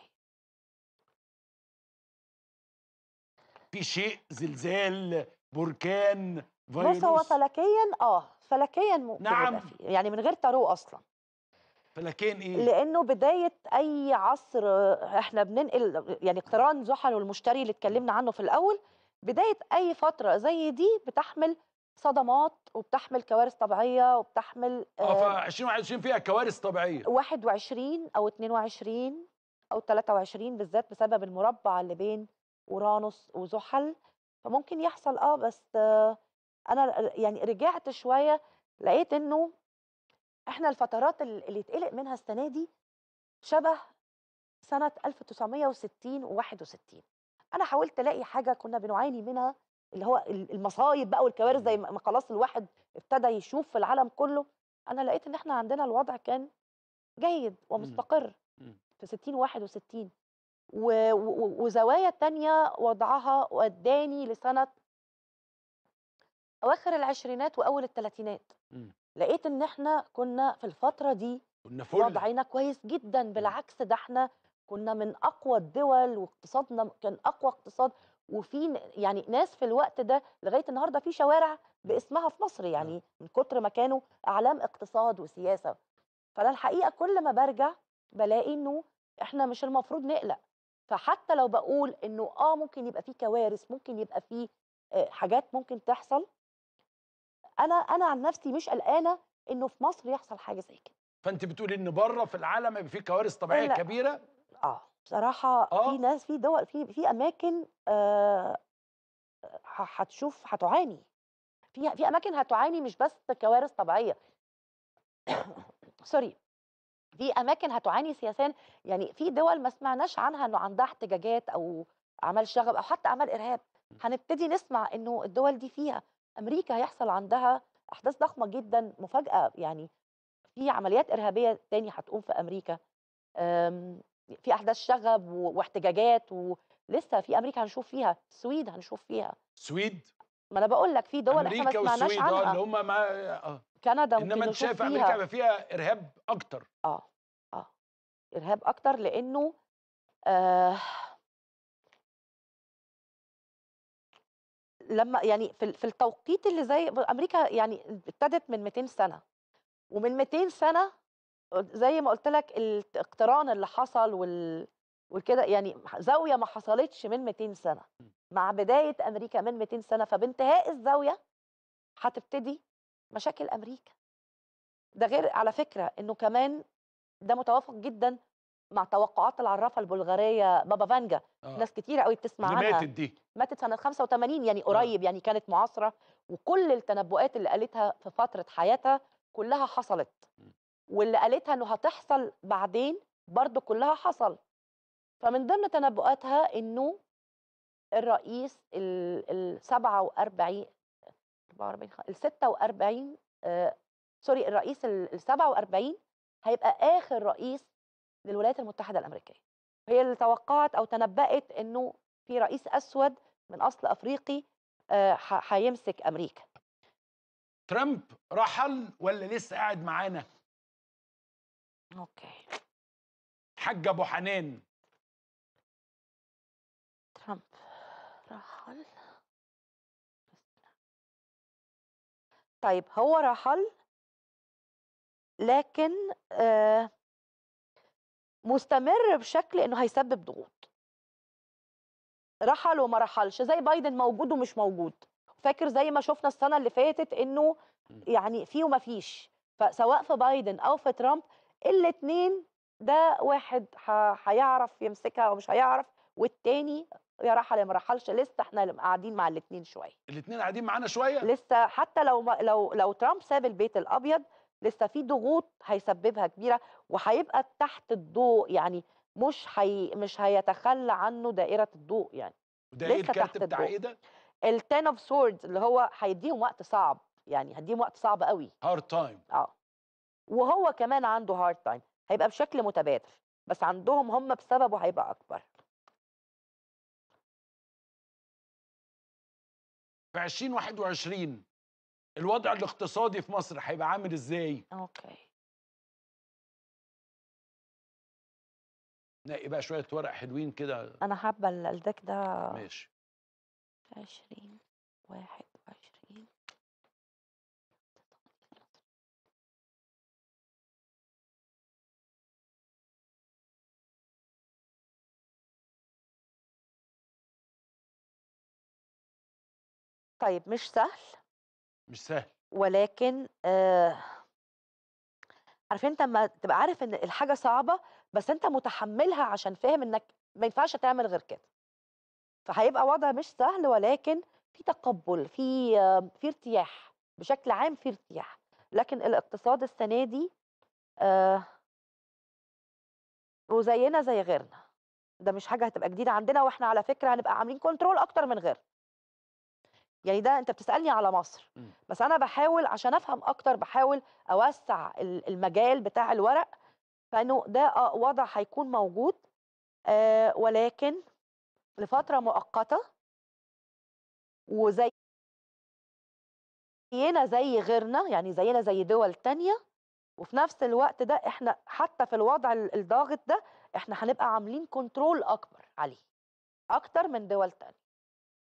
في شيء زلزال بركان فيروس بص هو فلكيا اه فلكيا ممكن نعم فيه. يعني من غير تارو اصلا فلكيا ايه لانه بدايه اي عصر آه، احنا بننقل يعني اقتران زحل والمشتري اللي اتكلمنا عنه في الاول بداية أي فترة زي دي بتحمل صدمات وبتحمل كوارث طبيعية وبتحمل اه, آه، ف 2021 فيها كوارث طبيعية 21 أو 22 أو 23 بالذات بسبب المربع اللي بين أورانوس وزحل فممكن يحصل اه بس آه أنا يعني رجعت شوية لقيت إنه إحنا الفترات اللي يتقلق منها السنة دي شبه سنة 1960 و61 انا حاولت الاقي حاجه كنا بنعاني منها اللي هو المصايب بقى والكوارث زي إمم. ما خلاص الواحد ابتدى يشوف في العالم كله انا لقيت ان احنا عندنا الوضع كان جيد إمم. ومستقر إمم. في 60 61 وزوايا تانية وضعها وداني لسنة أواخر العشرينات وأول الثلاثينات لقيت إن إحنا كنا في الفترة دي كنا وضعنا كويس جدا بالعكس ده إحنا كنا من اقوى الدول واقتصادنا كان اقوى اقتصاد وفي يعني ناس في الوقت ده لغايه النهارده في شوارع باسمها في مصر يعني نعم. من كتر ما كانوا اعلام اقتصاد وسياسه فانا الحقيقه كل ما برجع بلاقي انه احنا مش المفروض نقلق فحتى لو بقول انه اه ممكن يبقى في كوارث ممكن يبقى في آه، حاجات ممكن تحصل انا انا عن نفسي مش قلقانه انه في مصر يحصل حاجه زي كده فانت بتقولي ان بره في العالم في كوارث طبيعيه لا. كبيره اه بصراحة في آه. ناس في دول في في أماكن آه، هتشوف هتعاني في في أماكن هتعاني مش بس كوارث طبيعية سوري في أماكن هتعاني سياسيا يعني في دول ما سمعناش عنها إنه عندها احتجاجات أو أعمال شغب أو حتى أعمال إرهاب هنبتدي نسمع إنه الدول دي فيها أمريكا هيحصل عندها أحداث ضخمة جدا مفاجأة يعني في عمليات إرهابية تاني هتقوم في أمريكا آمم، في احداث شغب واحتجاجات ولسه في امريكا هنشوف فيها السويد هنشوف فيها السويد ما انا بقول لك في دول احنا ما سمعناش آه، عنها اللي هم مع آه. كندا ممكن انما انت شايف امريكا بقى فيها ارهاب اكتر اه اه ارهاب اكتر لانه آه لما يعني في في التوقيت اللي زي امريكا يعني ابتدت من 200 سنه ومن 200 سنه زي ما قُلت لك الإقتران اللي حصل وال وكده يعني زاوية ما حصلتش من 200 سنة، مع بداية أمريكا من 200 سنة، فبانتهاء الزاوية هتبتدي مشاكل أمريكا. ده غير على فكرة إنه كمان ده متوافق جدًا مع توقعات العرّافة البلغارية بابا فانجا، آه. ناس كتير قوي بتسمع اللي ماتت دي. ماتت سنة 85 يعني آه. قريب يعني كانت مُعاصرة، وكل التنبؤات اللي قالتها في فترة حياتها كلّها حصلت. واللي قالتها انه هتحصل بعدين برضه كلها حصل فمن ضمن تنبؤاتها انه الرئيس ال 47 44 ال 46 آه سوري الرئيس ال 47 هيبقى اخر رئيس للولايات المتحده الامريكيه هي اللي توقعت او تنبأت انه في رئيس اسود من اصل افريقي آه، هيمسك آه امريكا ترامب رحل ولا لسه قاعد معانا اوكي حاج ابو حنان ترامب رحل طيب هو رحل لكن آه، مستمر بشكل انه هيسبب ضغوط رحل وما رحلش زي بايدن موجود ومش موجود فاكر زي ما شفنا السنه اللي فاتت انه يعني في وما فيش فسواء في بايدن او في ترامب الاثنين ده واحد هيعرف يمسكها ومش هيعرف والتاني يا رحل يا ما رحلش لسه احنا قاعدين مع الاثنين شويه الاثنين قاعدين معانا شويه لسه حتى لو لو لو ترامب ساب البيت الابيض لسه في ضغوط هيسببها كبيره وهيبقى تحت الضوء يعني مش حي... مش هيتخلى عنه دائره الضوء يعني ده ايه الكارت بتاع ايه ده؟ التين اوف سوردز اللي هو هيديهم وقت صعب يعني هيديهم وقت صعب قوي هارد تايم اه وهو كمان عنده هارد تايم هيبقى بشكل متبادل بس عندهم هم بسببه هيبقى اكبر في 2021 الوضع الاقتصادي في مصر هيبقى عامل ازاي اوكي نقي بقى شويه ورق حلوين كده انا حابه الدك ده ماشي 20 واحد طيب مش سهل مش سهل. ولكن آه عارفين أنت لما تبقى عارف إن الحاجة صعبة، بس أنت متحمّلها عشان فاهم إنّك ما ينفعش تعمل غير كده. فهيبقى وضع مش سهل ولكن في تقبُّل، في في ارتياح، بشكل عام في ارتياح. لكن الاقتصاد السَنة دي آه وزيّنا زي غيرنا، ده مش حاجة هتبقى جديدة عندنا وإحنا على فكرة هنبقى عاملين كنترول أكتر من غيرنا. يعني ده انت بتسالني على مصر إمم. بس انا بحاول عشان افهم اكتر بحاول اوسع المجال بتاع الورق فانه ده وضع هيكون موجود آه ولكن لفتره مؤقته وزي زينا زي غيرنا يعني زينا زي دول تانية وفي نفس الوقت ده احنا حتى في الوضع الضاغط ده احنا هنبقى عاملين كنترول اكبر عليه اكتر من دول تانية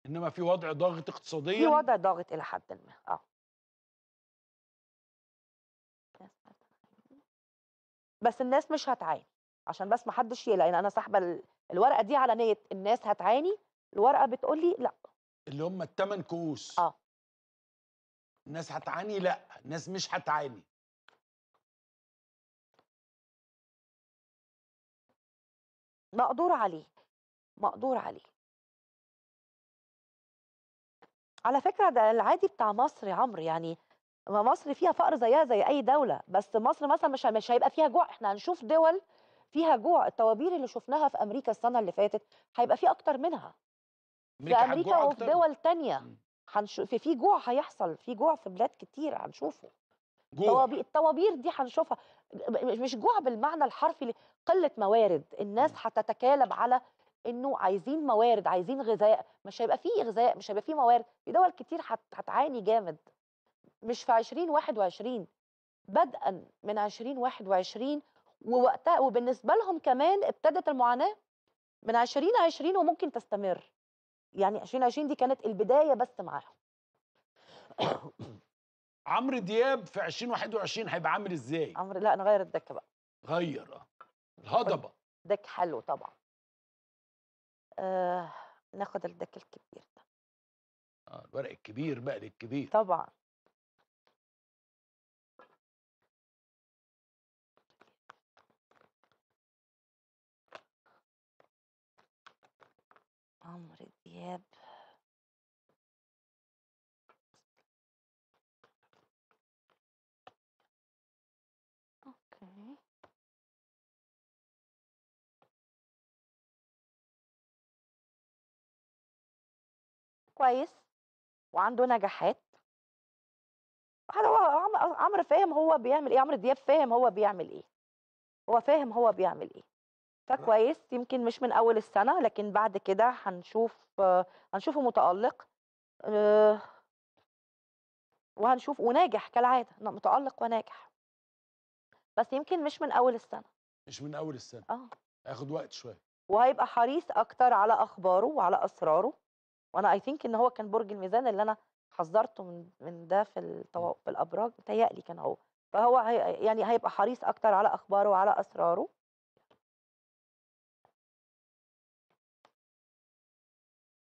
انما في وضع ضاغط اقتصاديا في وضع ضاغط الى حد ما اه بس الناس مش هتعاني عشان بس ما حدش يلاقي انا ساحبه الورقه دي على نيه الناس هتعاني الورقه بتقول لي لا اللي هم الثمان كؤوس اه الناس هتعاني لا الناس مش هتعاني مقدور عليه مقدور عليه على فكرة ده العادي بتاع مصر يا عمرو، يعني ما مصر فيها فقر زيها زي أي دولة، بس مصر مثلًا مش مش هيبقى فيها جوع، إحنا هنشوف دول فيها جوع، الطوابير اللي شُفناها في أمريكا السنة اللي فاتت هيبقى في أكتر منها. في أمريكا وفي دول تانية إمم. هنشوف في جوع هيحصل، في جوع في بلاد كتير هنشوفه. جوع. الطوابير دي هنشوفها، مش جوع بالمعنى الحرفي قلة موارد، الناس إمم. هتتكالب على انه عايزين موارد عايزين غذاء مش هيبقى فيه غذاء مش هيبقى فيه موارد في دول كتير هتعاني جامد مش في 2021 بدءا من 2021 ووقتها وبالنسبه لهم كمان ابتدت المعاناه من 2020 وممكن تستمر يعني 2020 دي كانت البدايه بس معاهم عمرو دياب في 2021 هيبقى عامل ازاي؟ عمرو لا نغير الدكه بقى غير الهضبه دك حلو طبعا آه ناخد الدك الكبير ده اه الورق الكبير بقى للكبير طبعا عمرو دياب كويس وعنده نجاحات هل هو عمرو فاهم هو بيعمل ايه عمرو دياب فاهم هو بيعمل ايه هو فاهم هو بيعمل ايه فكويس يمكن مش من اول السنه لكن بعد كده هنشوف هنشوفه متالق آه، وهنشوف وناجح كالعاده متالق وناجح بس يمكن مش من اول السنه مش من اول السنه اه هياخد وقت شويه وهيبقى حريص اكتر على اخباره وعلى اسراره وانا اي ثينك ان هو كان برج الميزان اللي انا حذرته من من ده في إمم. في الابراج متهيألي كان هو فهو هي... يعني هيبقى حريص اكتر على اخباره وعلى اسراره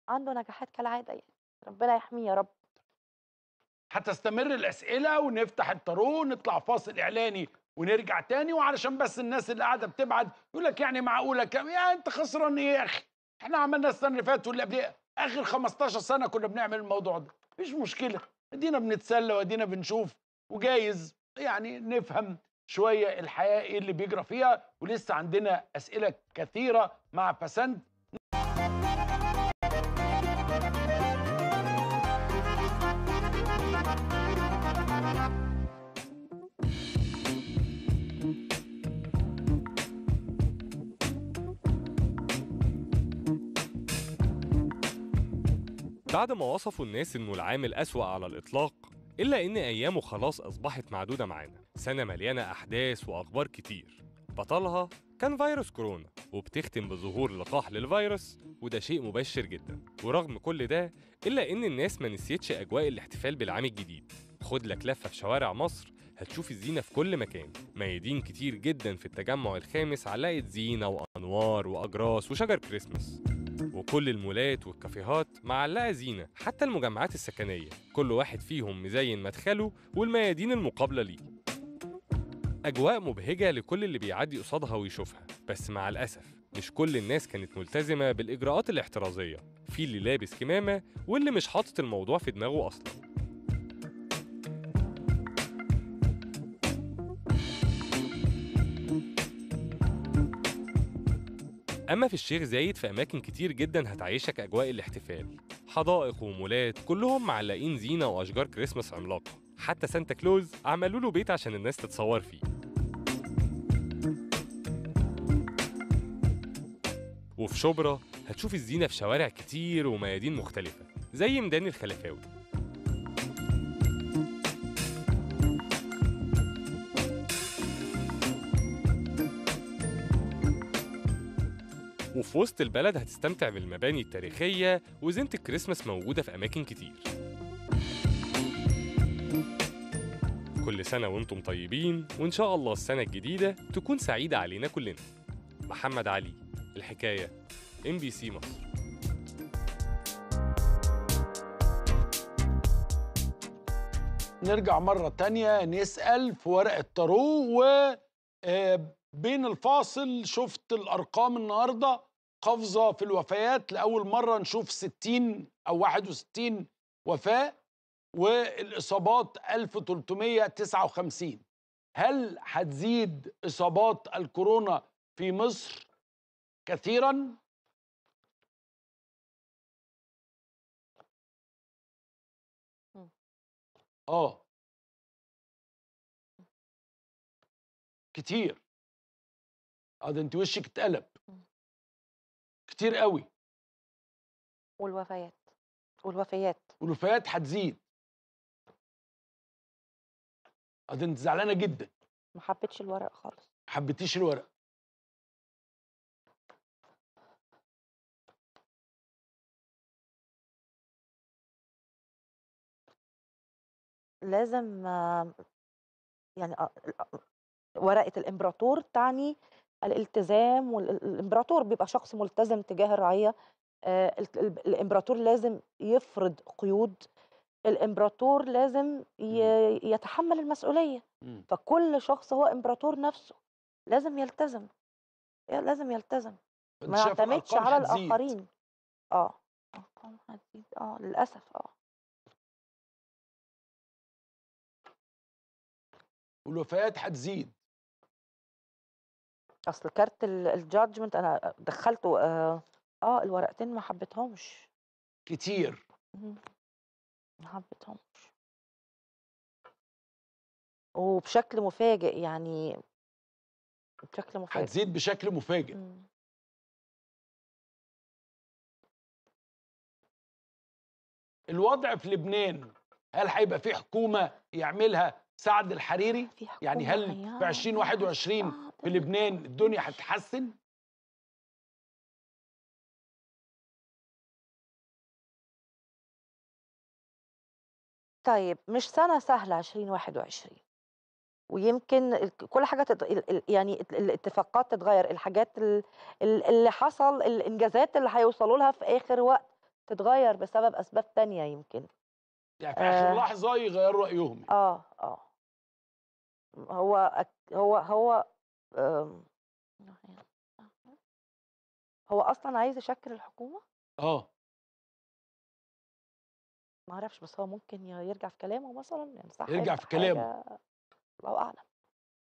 عنده نجاحات كالعاده يعني ربنا يحميه يا رب هتستمر الاسئله ونفتح الطارو ونطلع فاصل اعلاني ونرجع تاني وعلشان بس الناس اللي قاعده بتبعت يقول لك يعني معقوله كم يعني انت خسران ايه يا اخي احنا عملنا السنه اللي فاتت واللي قبلها اخر 15 سنه كنا بنعمل الموضوع ده مفيش مشكله ادينا بنتسلى وادينا بنشوف وجايز يعني نفهم شويه الحياه ايه اللي بيجرى فيها ولسه عندنا اسئله كثيره مع فسنت بعد ما وصفوا الناس إنه العام الأسوأ على الإطلاق إلا إن أيامه خلاص أصبحت معدودة معانا سنة مليانة أحداث وأخبار كتير بطلها كان فيروس كورونا وبتختم بظهور لقاح للفيروس وده شيء مبشر جدا ورغم كل ده إلا إن الناس ما نسيتش أجواء الاحتفال بالعام الجديد خد لك لفة في شوارع مصر هتشوف الزينة في كل مكان ميادين كتير جدا في التجمع الخامس علقت زينة وأنوار وأجراس وشجر كريسماس وكل المولات والكافيهات معلقة زينة حتى المجمعات السكنية كل واحد فيهم مزين مدخله والميادين المقابلة ليه أجواء مبهجة لكل اللي بيعدي قصادها ويشوفها بس مع الأسف مش كل الناس كانت ملتزمة بالإجراءات الاحترازية في اللي لابس كمامة واللي مش حاطط الموضوع في دماغه أصلاً أما في الشيخ زايد في أماكن كتير جدا هتعيشك أجواء الاحتفال حدائق ومولات كلهم معلقين زينة وأشجار كريسماس عملاقة حتى سانتا كلوز عملوا له بيت عشان الناس تتصور فيه وفي شبرا هتشوف الزينة في شوارع كتير وميادين مختلفة زي ميدان الخلفاوي وفي وسط البلد هتستمتع بالمباني التاريخية وزينة الكريسماس موجودة في أماكن كتير كل سنة وانتم طيبين وإن شاء الله السنة الجديدة تكون سعيدة علينا كلنا محمد علي الحكاية ام بي سي مصر نرجع مرة تانية نسأل في ورقة تارو و آه، بين الفاصل شفت الأرقام النهاردة قفزة في الوفيات لأول مرة نشوف 60 أو 61 وفاة والإصابات 1359 هل هتزيد إصابات الكورونا في مصر كثيرا؟ آه كتير اه ده انت وشك اتقلب كتير قوي والوفيات والوفيات والوفيات هتزيد آه، ده انت زعلانه جدا ما حبيتش الورق خالص ما حبيتيش الورق لازم آه، يعني آه، ورقه الامبراطور تعني الالتزام والامبراطور بيبقى شخص ملتزم تجاه الرعيه آه، الامبراطور لازم يفرض قيود الامبراطور لازم إمم. يتحمل المسؤوليه إمم. فكل شخص هو امبراطور نفسه لازم يلتزم لازم يلتزم ما يعتمدش على الاخرين اه ارقام هتزيد اه للاسف اه والوفيات هتزيد أصل كارت الجادجمنت أنا دخّلته اه, آه، الورقتين ما حبيتهمش. كتير. ما حبيتهمش. وبشكل مفاجئ، يعني بشكل مفاجئ. هتزيد بشكل مفاجئ. مم. الوضع في لبنان، هل هيبقى في حكومة يعملها سعد الحريري يعني هل في 2021 في لبنان الدنيا هتتحسن طيب مش سنة سهلة 2021 ويمكن كل حاجة تت... يعني الاتفاقات تتغير الحاجات اللي حصل الإنجازات اللي هيوصلوا لها في آخر وقت تتغير بسبب أسباب ثانيه يمكن يعني في آخر آه لحظة يغيروا رأيهم يعني. اه اه هو هو هو هو اصلا عايز يشكل الحكومه اه ما اعرفش بس هو ممكن يرجع في كلامه مثلا صح يرجع في كلامه الله اعلم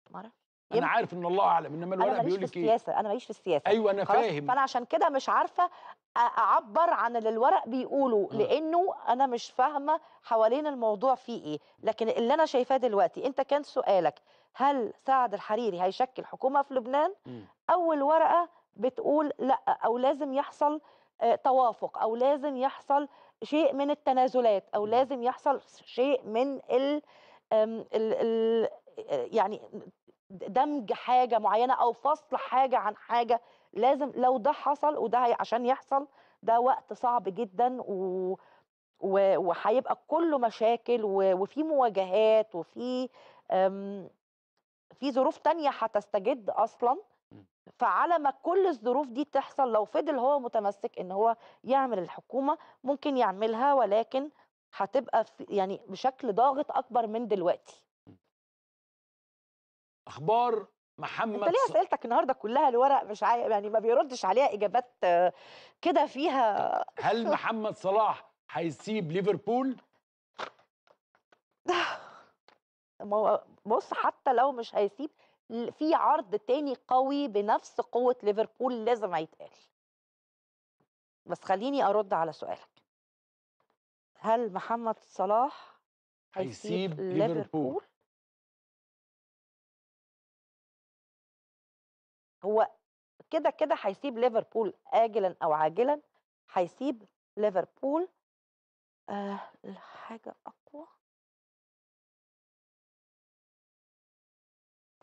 ما اعرفش انا عارف ان الله اعلم انما الورق بيقول لك ايه انا ماليش في السياسه انا ماليش في السياسه ايوه انا فاهم فانا عشان كده مش عارفه اعبر عن اللي الورق بيقوله آه. لانه انا مش فاهمه حوالين الموضوع فيه ايه لكن اللي انا شايفاه دلوقتي انت كان سؤالك هل سعد الحريري هيشكل حكومه في لبنان م. اول ورقه بتقول لا او لازم يحصل آه، توافق او لازم يحصل شيء من التنازلات او لازم يحصل شيء من ال آه، يعني دمج حاجه معينه او فصل حاجه عن حاجه لازم لو ده حصل وده عشان يحصل ده وقت صعب جدا و وهيبقى كله مشاكل وفي مواجهات وفي آمم، في ظروف تانية هتستجد اصلا فعلى ما كل الظروف دي تحصل لو فضل هو متمسك ان هو يعمل الحكومه ممكن يعملها ولكن هتبقى يعني بشكل ضاغط اكبر من دلوقتي اخبار محمد انت ليه اسئلتك النهارده كلها الورق مش عاي... يعني ما بيردش عليها اجابات كده فيها هل محمد صلاح هيسيب ليفربول بص حتى لو مش هيسيب في عرض تاني قوي بنفس قوه ليفربول لازم هيتقال بس خليني ارد على سؤالك هل محمد صلاح هيسيب, هيسيب ليفربول هو كده كده هيسيب ليفربول آجلا أو عاجلا هيسيب ليفربول آه حاجة أقوى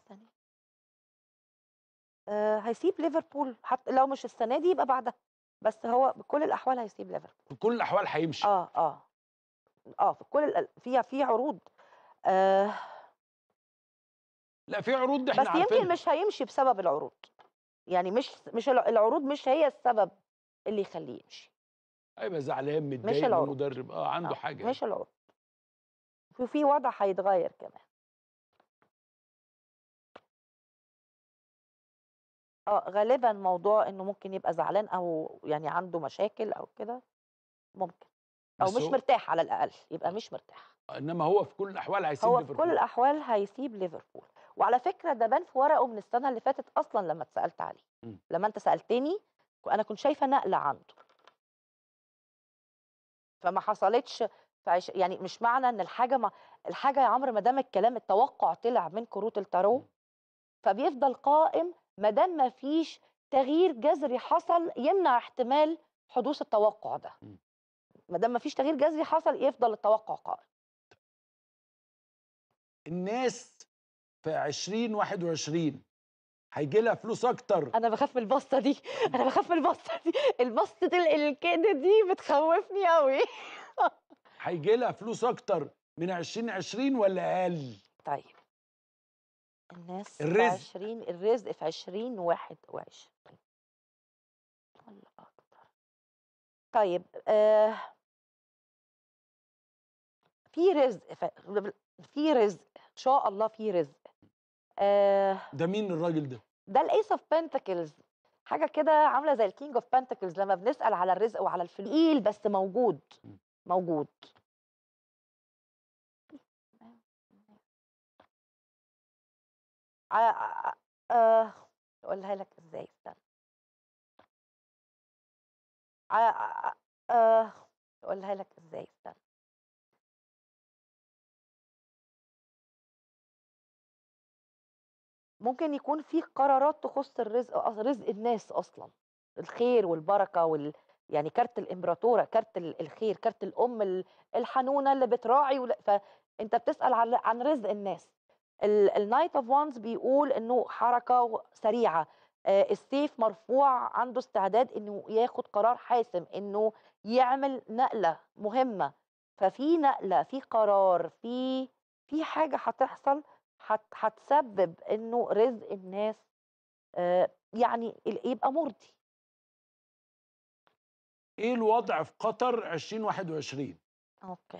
ثانية آه هيسيب ليفربول حتى لو مش السنة دي يبقى بعدها بس هو بكل الأحوال هيسيب ليفربول بكل الأحوال هيمشي اه اه اه في كل فيها في عروض آه لا في عروض احنا بس عارفين. يمكن مش هيمشي بسبب العروض يعني مش مش العروض مش هي السبب اللي يخليه يمشي هيبقى زعلان متضايق من المدرب اه عنده آه. حاجه مش العروض وفي وضع هيتغير كمان اه غالبا موضوع انه ممكن يبقى زعلان او يعني عنده مشاكل او كده ممكن او مش هو... مرتاح على الاقل يبقى آه. مش مرتاح انما هو في كل الاحوال هيسيب ليفربول هو في كل الاحوال هيسيب ليفربول وعلى فكره ده بان في ورقه من السنه اللي فاتت اصلا لما اتسالت عليه إمم. لما انت سالتني انا كنت شايفه نقله عنده فما حصلتش فعش يعني مش معنى ان الحاجه ما الحاجه يا عمرو ما دام الكلام التوقع طلع من كروت التارو إمم. فبيفضل قائم ما دام ما فيش تغيير جذري حصل يمنع احتمال حدوث التوقع ده إمم. ما دام ما فيش تغيير جذري حصل يفضل التوقع قائم الناس في 2021 هيجي لها فلوس اكتر انا بخاف من البسطه دي انا بخاف من البسطه دي البسطه الكده دي بتخوفني قوي هيجي لها فلوس اكتر من 2020 ولا اقل طيب الناس الرزق في 20 الرزق في 2021 ولا اكتر طيب آه في رزق في رزق ان شاء الله في رزق آه ده مين الراجل ده؟ ده الايس اوف بنتكلز حاجه كده عامله زي الكينج اوف بنتكلز لما بنسال على الرزق وعلى الفلوس تقيل بس موجود موجود آه، آه، آه، اقولها لك ازاي استنى اقولها لك ازاي استنى ممكن يكون في قرارات تخص الرزق رزق الناس اصلا الخير والبركه وال يعني كارت الامبراطوره كارت الخير كارت الام الحنونه اللي بتراعي ول... فانت بتسال عن رزق الناس النايت اوف وانز بيقول انه حركه سريعه آه، السيف مرفوع عنده استعداد انه ياخد قرار حاسم انه يعمل نقله مهمه ففي نقله في قرار في في حاجه هتحصل هتسبب انه رزق الناس آه، يعني يبقى مرضي ايه الوضع في قطر 2021 اوكي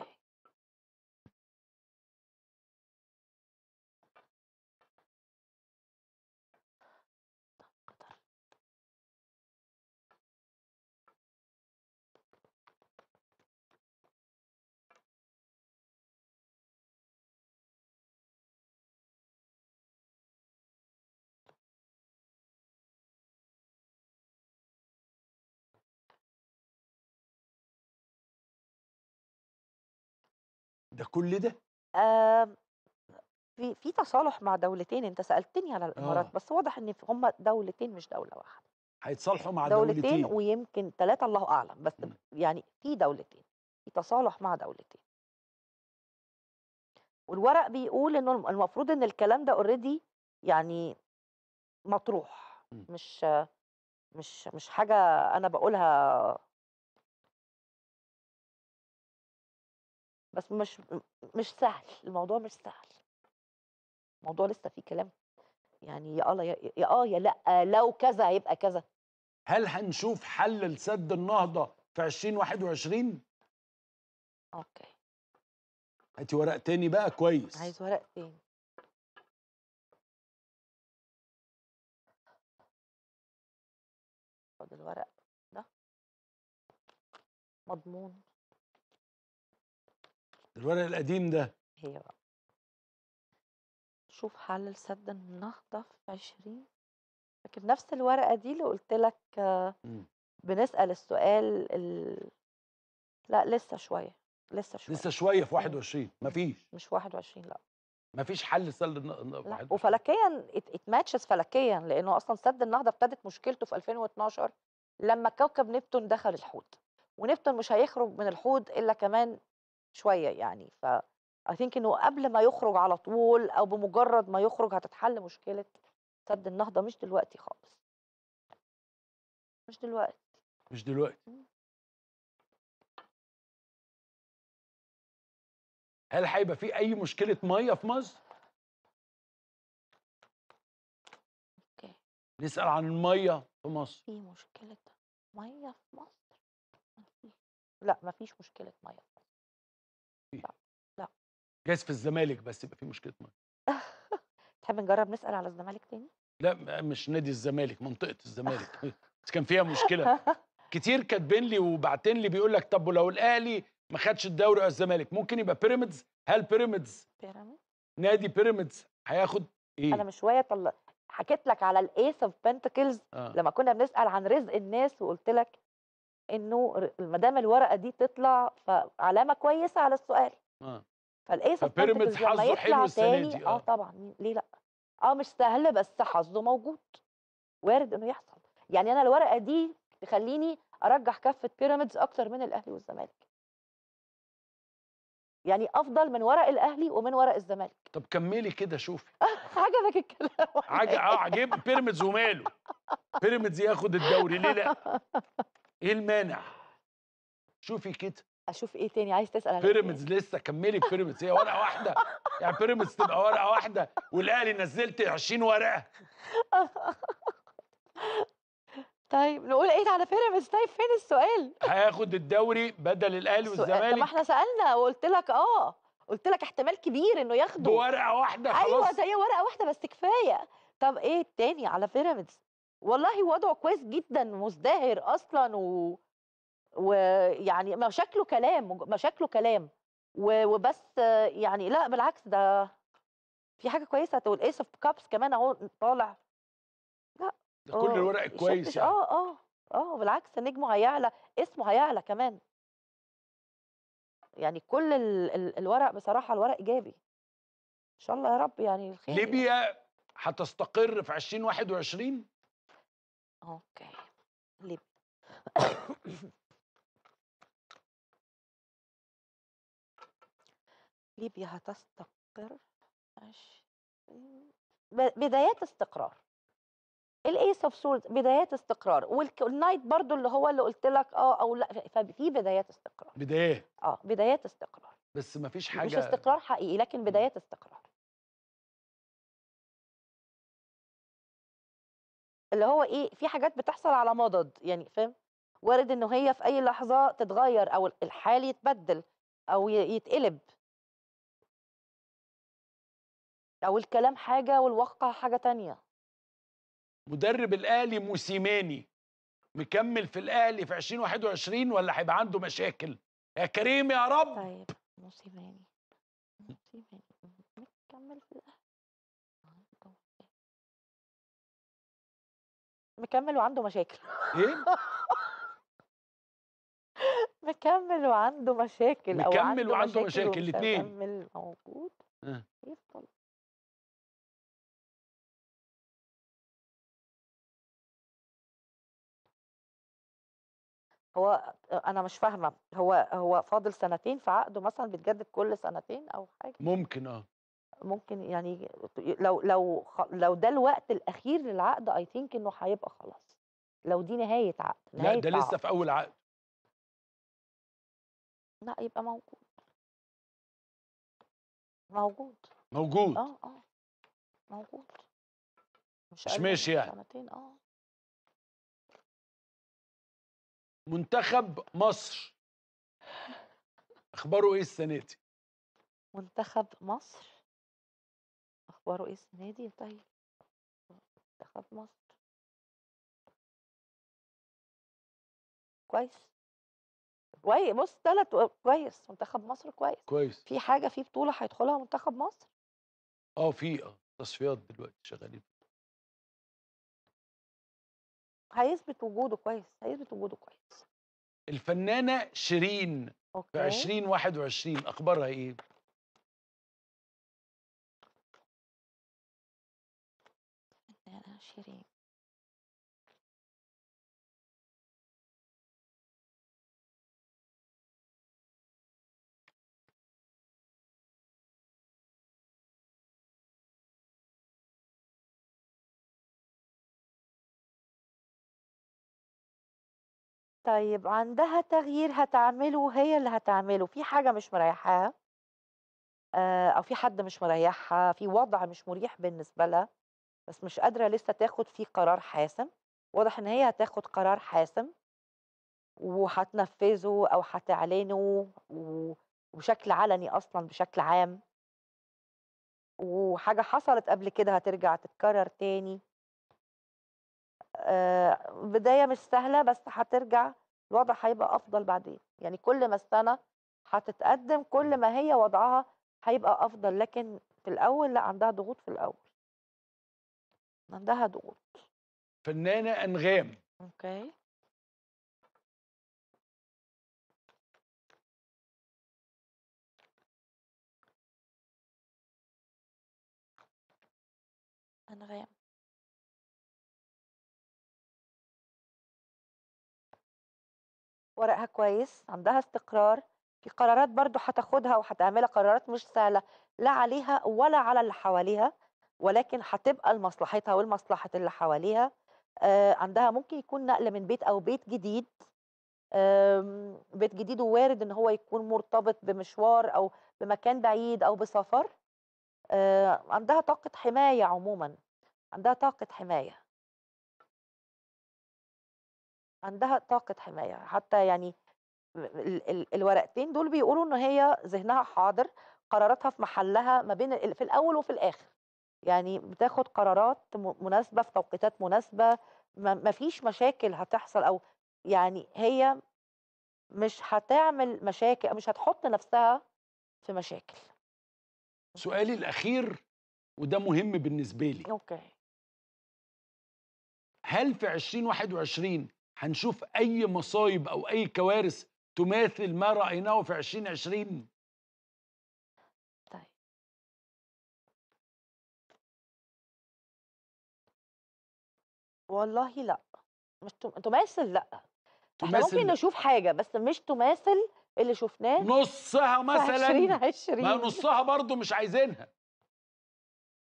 كل ده؟ آمم، في في تصالح مع دولتين انت سالتني على الامارات آه. بس واضح ان هم دولتين مش دوله واحده هيتصالحوا مع دولتين, دولتين ويمكن ثلاثه الله اعلم بس م. إمم. يعني في دولتين في تصالح مع دولتين والورق بيقول انه المفروض ان الكلام ده اوريدي يعني مطروح م. إمم. مش مش مش حاجه انا بقولها بس مش مش سهل الموضوع مش سهل الموضوع لسه فيه كلام يعني يا الله يا اه يا لا لو كذا هيبقى كذا هل هنشوف حل لسد النهضه في 2021 اوكي هاتي ورق تاني بقى كويس عايز ورق تاني خد الورق ده مضمون الورق القديم ده هي بقى شوف حل لسد النهضة في 20 لكن نفس الورقة دي اللي قلت لك امم. بنسأل السؤال ال... لا لسه شوية لسه شوية لسه شوية في 21 مفيش مش 21 لا مفيش حل سد النهضة وفلكيا اتماتشز فلكيا لأنه أصلا سد النهضة ابتدت مشكلته في 2012 لما كوكب نبتون دخل الحوت ونبتون مش هيخرج من الحوض الا كمان شوية يعني ف اي ثينك إنه قبل ما يخرج على طول أو بمجرد ما يخرج هتتحل مشكلة سد النهضة مش دلوقتي خالص مش دلوقتي مش دلوقتي هل هيبقى في أي مشكلة مية في مصر؟ أوكي. نسأل عن المية في مصر في مشكلة مية في مصر؟ لا مفيش مشكلة مية في مصر فيه؟ لأ، لأ. جايز في الزمالك بس يبقى في مشكلة مَيّة. تحب نجرّب نسأل على الزمالك تاني؟ لأ، مش نادي الزمالك، منطقة الزمالك بس كان فيها مشكلة، كتير كاتبين لي وباعتين لي بيقول لك طب ولو الأهلي ما خدش الدوري أو الزمالك ممكن يبقى بيراميدز؟ هل بيراميدز بيراميدز؟ نادي بيراميدز هياخد ايه أنا من شوية طل حكيت لك على الايس اوف بنتكلز آه. لمّا كنا بنسأل عن رزق الناس وقُلت لك انه ما دام الورقه دي تطلع فعلامه كويسه على السؤال اه فالايس فبيراميدز حظه حلو السنه دي آه. اه طبعا ليه لا اه مش سهل بس حظه موجود وارد انه يحصل يعني انا الورقه دي تخليني ارجح كفه بيراميدز اكتر من الاهلي والزمالك يعني افضل من ورق الاهلي ومن ورق الزمالك طب كملي كده شوفي عجبك الكلام عجب اه عجب بيراميدز وماله بيراميدز ياخد الدوري ليه لا ايه المانع شوفي كده اشوف ايه تاني عايز تسال عن إيه بيراميدز لسه كملي بيراميدز هي ورقه واحده يعني بيراميدز تبقى ورقه واحده والاهلي نزلت 20 ورقه طيب نقول ايه على بيراميدز طيب فين السؤال هياخد الدوري بدل الاهلي والزمالك طب ما احنا سالنا وقلت لك اه قلت لك احتمال كبير انه ياخده بورقه واحده أيوه، خلاص ايوه ده هي ورقه واحده بس كفايه طب ايه التاني على بيراميدز والله وضعه كويس جدا مزدهر اصلا و... ويعني مشاكله كلام مشاكله كلام و... وبس يعني لا بالعكس ده في حاجه كويسه تقول ايس اوف كابس كمان اهو طالع لا ده كل آه، الورق كويس يعني. اه اه اه بالعكس نجمه هيعلى اسمه هيعلى كمان يعني كل ال... ال... الورق بصراحه الورق ايجابي ان شاء الله يا رب يعني الخير يعني. ليبيا هتستقر في 2021 أوكي، ليبيا. ليبيا هتستقر بدايات استقرار. الايس اوف Swords بدايات استقرار، والنايت برضو برضه اللي هو اللي قُلت لك آه أو لأ، ففي بدايات استقرار. بدايات. آه، بدايات استقرار. بس ما فيش مش استقرار حقيقي، لكن بدايات استقرار. اللي هو إيه في حاجات بتحصل على مضض يعني فاهم؟ وارد إنه هي في أي لحظة تتغير أو الحال يتبدل أو يتقلب أو الكلام حاجة والواقع حاجة تانية مدرب الاهلي موسيماني مكمل في الاهلي في 2021 ولا هيبقى عنده مشاكل يا كريم يا رب طيب موسيماني موسيماني مكمل في الأهلي مكمل وعنده مشاكل إيه؟ مكمل وعنده مشاكل مكمل أو مكمل وعنده مشاكل الاتنين مكمل موجود آه. يفضل هو انا مش فاهمه هو هو فاضل سنتين في عقده مثلا بيتجدد كل سنتين او حاجه ممكن اه ممكن يعني لو لو لو ده الوقت الاخير للعقد اي ثينك انه هيبقى خلاص لو دي نهايه عقد نهايه لا ده لسه في اول عقد لا يبقى موجود موجود موجود اه اه موجود مش مش ماشي يعني سنتين اه منتخب مصر اخباره ايه السنه دي منتخب مصر ورئيس النادي طيب منتخب مصر كويس كويس بص ثلاث كويس منتخب مصر كويس كويس في حاجه في بطوله هيدخلها منتخب مصر اه في اه تصفيات دلوقتي شغالين هيثبت وجوده كويس هيثبت وجوده كويس الفنانه شيرين أوكي. في 2021 اخبارها ايه الكريم طيب عندها تغيير هتعمله هي اللي هتعمله في حاجة مش مريحاها آه، أو في حد مش مريحها في وضع مش مريح بالنسبة لها بس مش قادره لسه تاخد فيه قرار حاسم واضح ان هي هتاخد قرار حاسم وهتنفذه او هتعلنه وبشكل علني اصلا بشكل عام وحاجه حصلت قبل كده هترجع تتكرر تاني آه، بدايه مش سهله بس هترجع الوضع هيبقى افضل بعدين يعني كل ما السنه هتتقدم كل ما هي وضعها هيبقى افضل لكن في الاول لا عندها ضغوط في الاول عندها ضغوط فنانة أنغام اوكي أنغام ورقها كويس عندها استقرار في قرارات برضو هتاخدها وهتعملها قرارات مش سهلة لا عليها ولا على اللي حواليها ولكن هتبقى لمصلحتها ولمصلحه اللي حواليها آه، عندها ممكن يكون نقل من بيت او بيت جديد بيت جديد ووارد ان هو يكون مرتبط بمشوار او بمكان بعيد او بسفر آه، عندها طاقه حمايه عموما عندها طاقه حمايه عندها طاقه حمايه حتى يعني ال ال الورقتين دول بيقولوا ان هي ذهنها حاضر قراراتها في محلها ما بين في الاول وفي الاخر يعني بتاخد قرارات مناسبة في توقيتات مناسبة ما فيش مشاكل هتحصل أو يعني هي مش هتعمل مشاكل أو مش هتحط نفسها في مشاكل. سؤالي الأخير وده مهم بالنسبة لي. أوكي. هل في 2021 هنشوف أي مصايب أو أي كوارث تماثل ما رأيناه في 2020؟ والله لأ، مش تم... تماثل لأ، إحنا تماثل ممكن نشوف حاجة بس مش تماثل اللي شُفناه نُصّها في 20 20 ما نُصّها برضه مش عايزينها.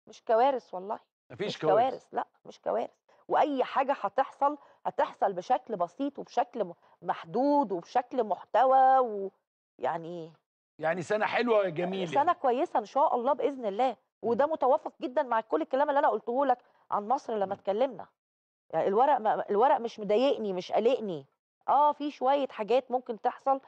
مش كوارث والله، مفيش مش كوارث. كوارث لأ، مش كوارث، وأي حاجة هتحصل، هتحصل بشكل بسيط وبشكل محدود وبشكل محتوى ويعني يعني سنة حلوة جميله سنة كويسة إن شاء الله بإذن الله، إمم. وده متوافق جدًا مع كل الكلام اللي أنا قُلته لك عن مصر لمّا إمم. اتكلمنا. يعني الورق ما الورق مش مضايقني مش قلقني اه في شويه حاجات ممكن تحصل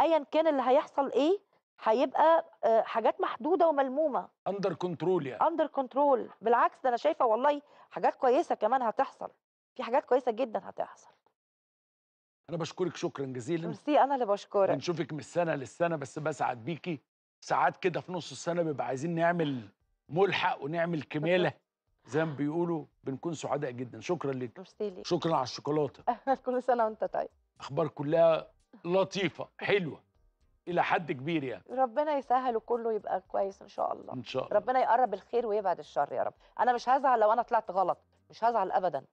ايا كان اللي هيحصل ايه هيبقى آه، حاجات محدوده وملمومه اندر كنترول يعني اندر كنترول بالعكس ده انا شايفه والله حاجات كويسه كمان هتحصل في حاجات كويسه جدا هتحصل انا بشكرك شكرا جزيلا ميرسي انا اللي بشكرك بنشوفك من السنه للسنه بس بسعد بيكي ساعات كده في نص السنه بيبقى عايزين نعمل ملحق ونعمل كماله زي ما بيقولوا بنكون سعداء جدا شكرا لك ميرسي ليك شكرا على الشوكولاته كل سنه وانت طيب اخبار كلها لطيفه حلوه الى حد كبير يعني ربنا يسهل وكله يبقى كويس ان شاء الله ان شاء الله ربنا يقرب الخير ويبعد الشر يا رب انا مش هزعل لو انا طلعت غلط مش هزعل ابدا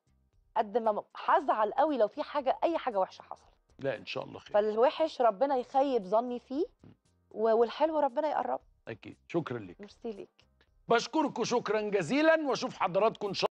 قد ما هزعل قوي لو في حاجه اي حاجه وحشه حصلت لا ان شاء الله خير فالوحش ربنا يخيب ظني فيه والحلو ربنا يقرب اكيد شكرا لك ميرسي ليك بشكركم شكرا جزيلا واشوف حضراتكم ان شاء الله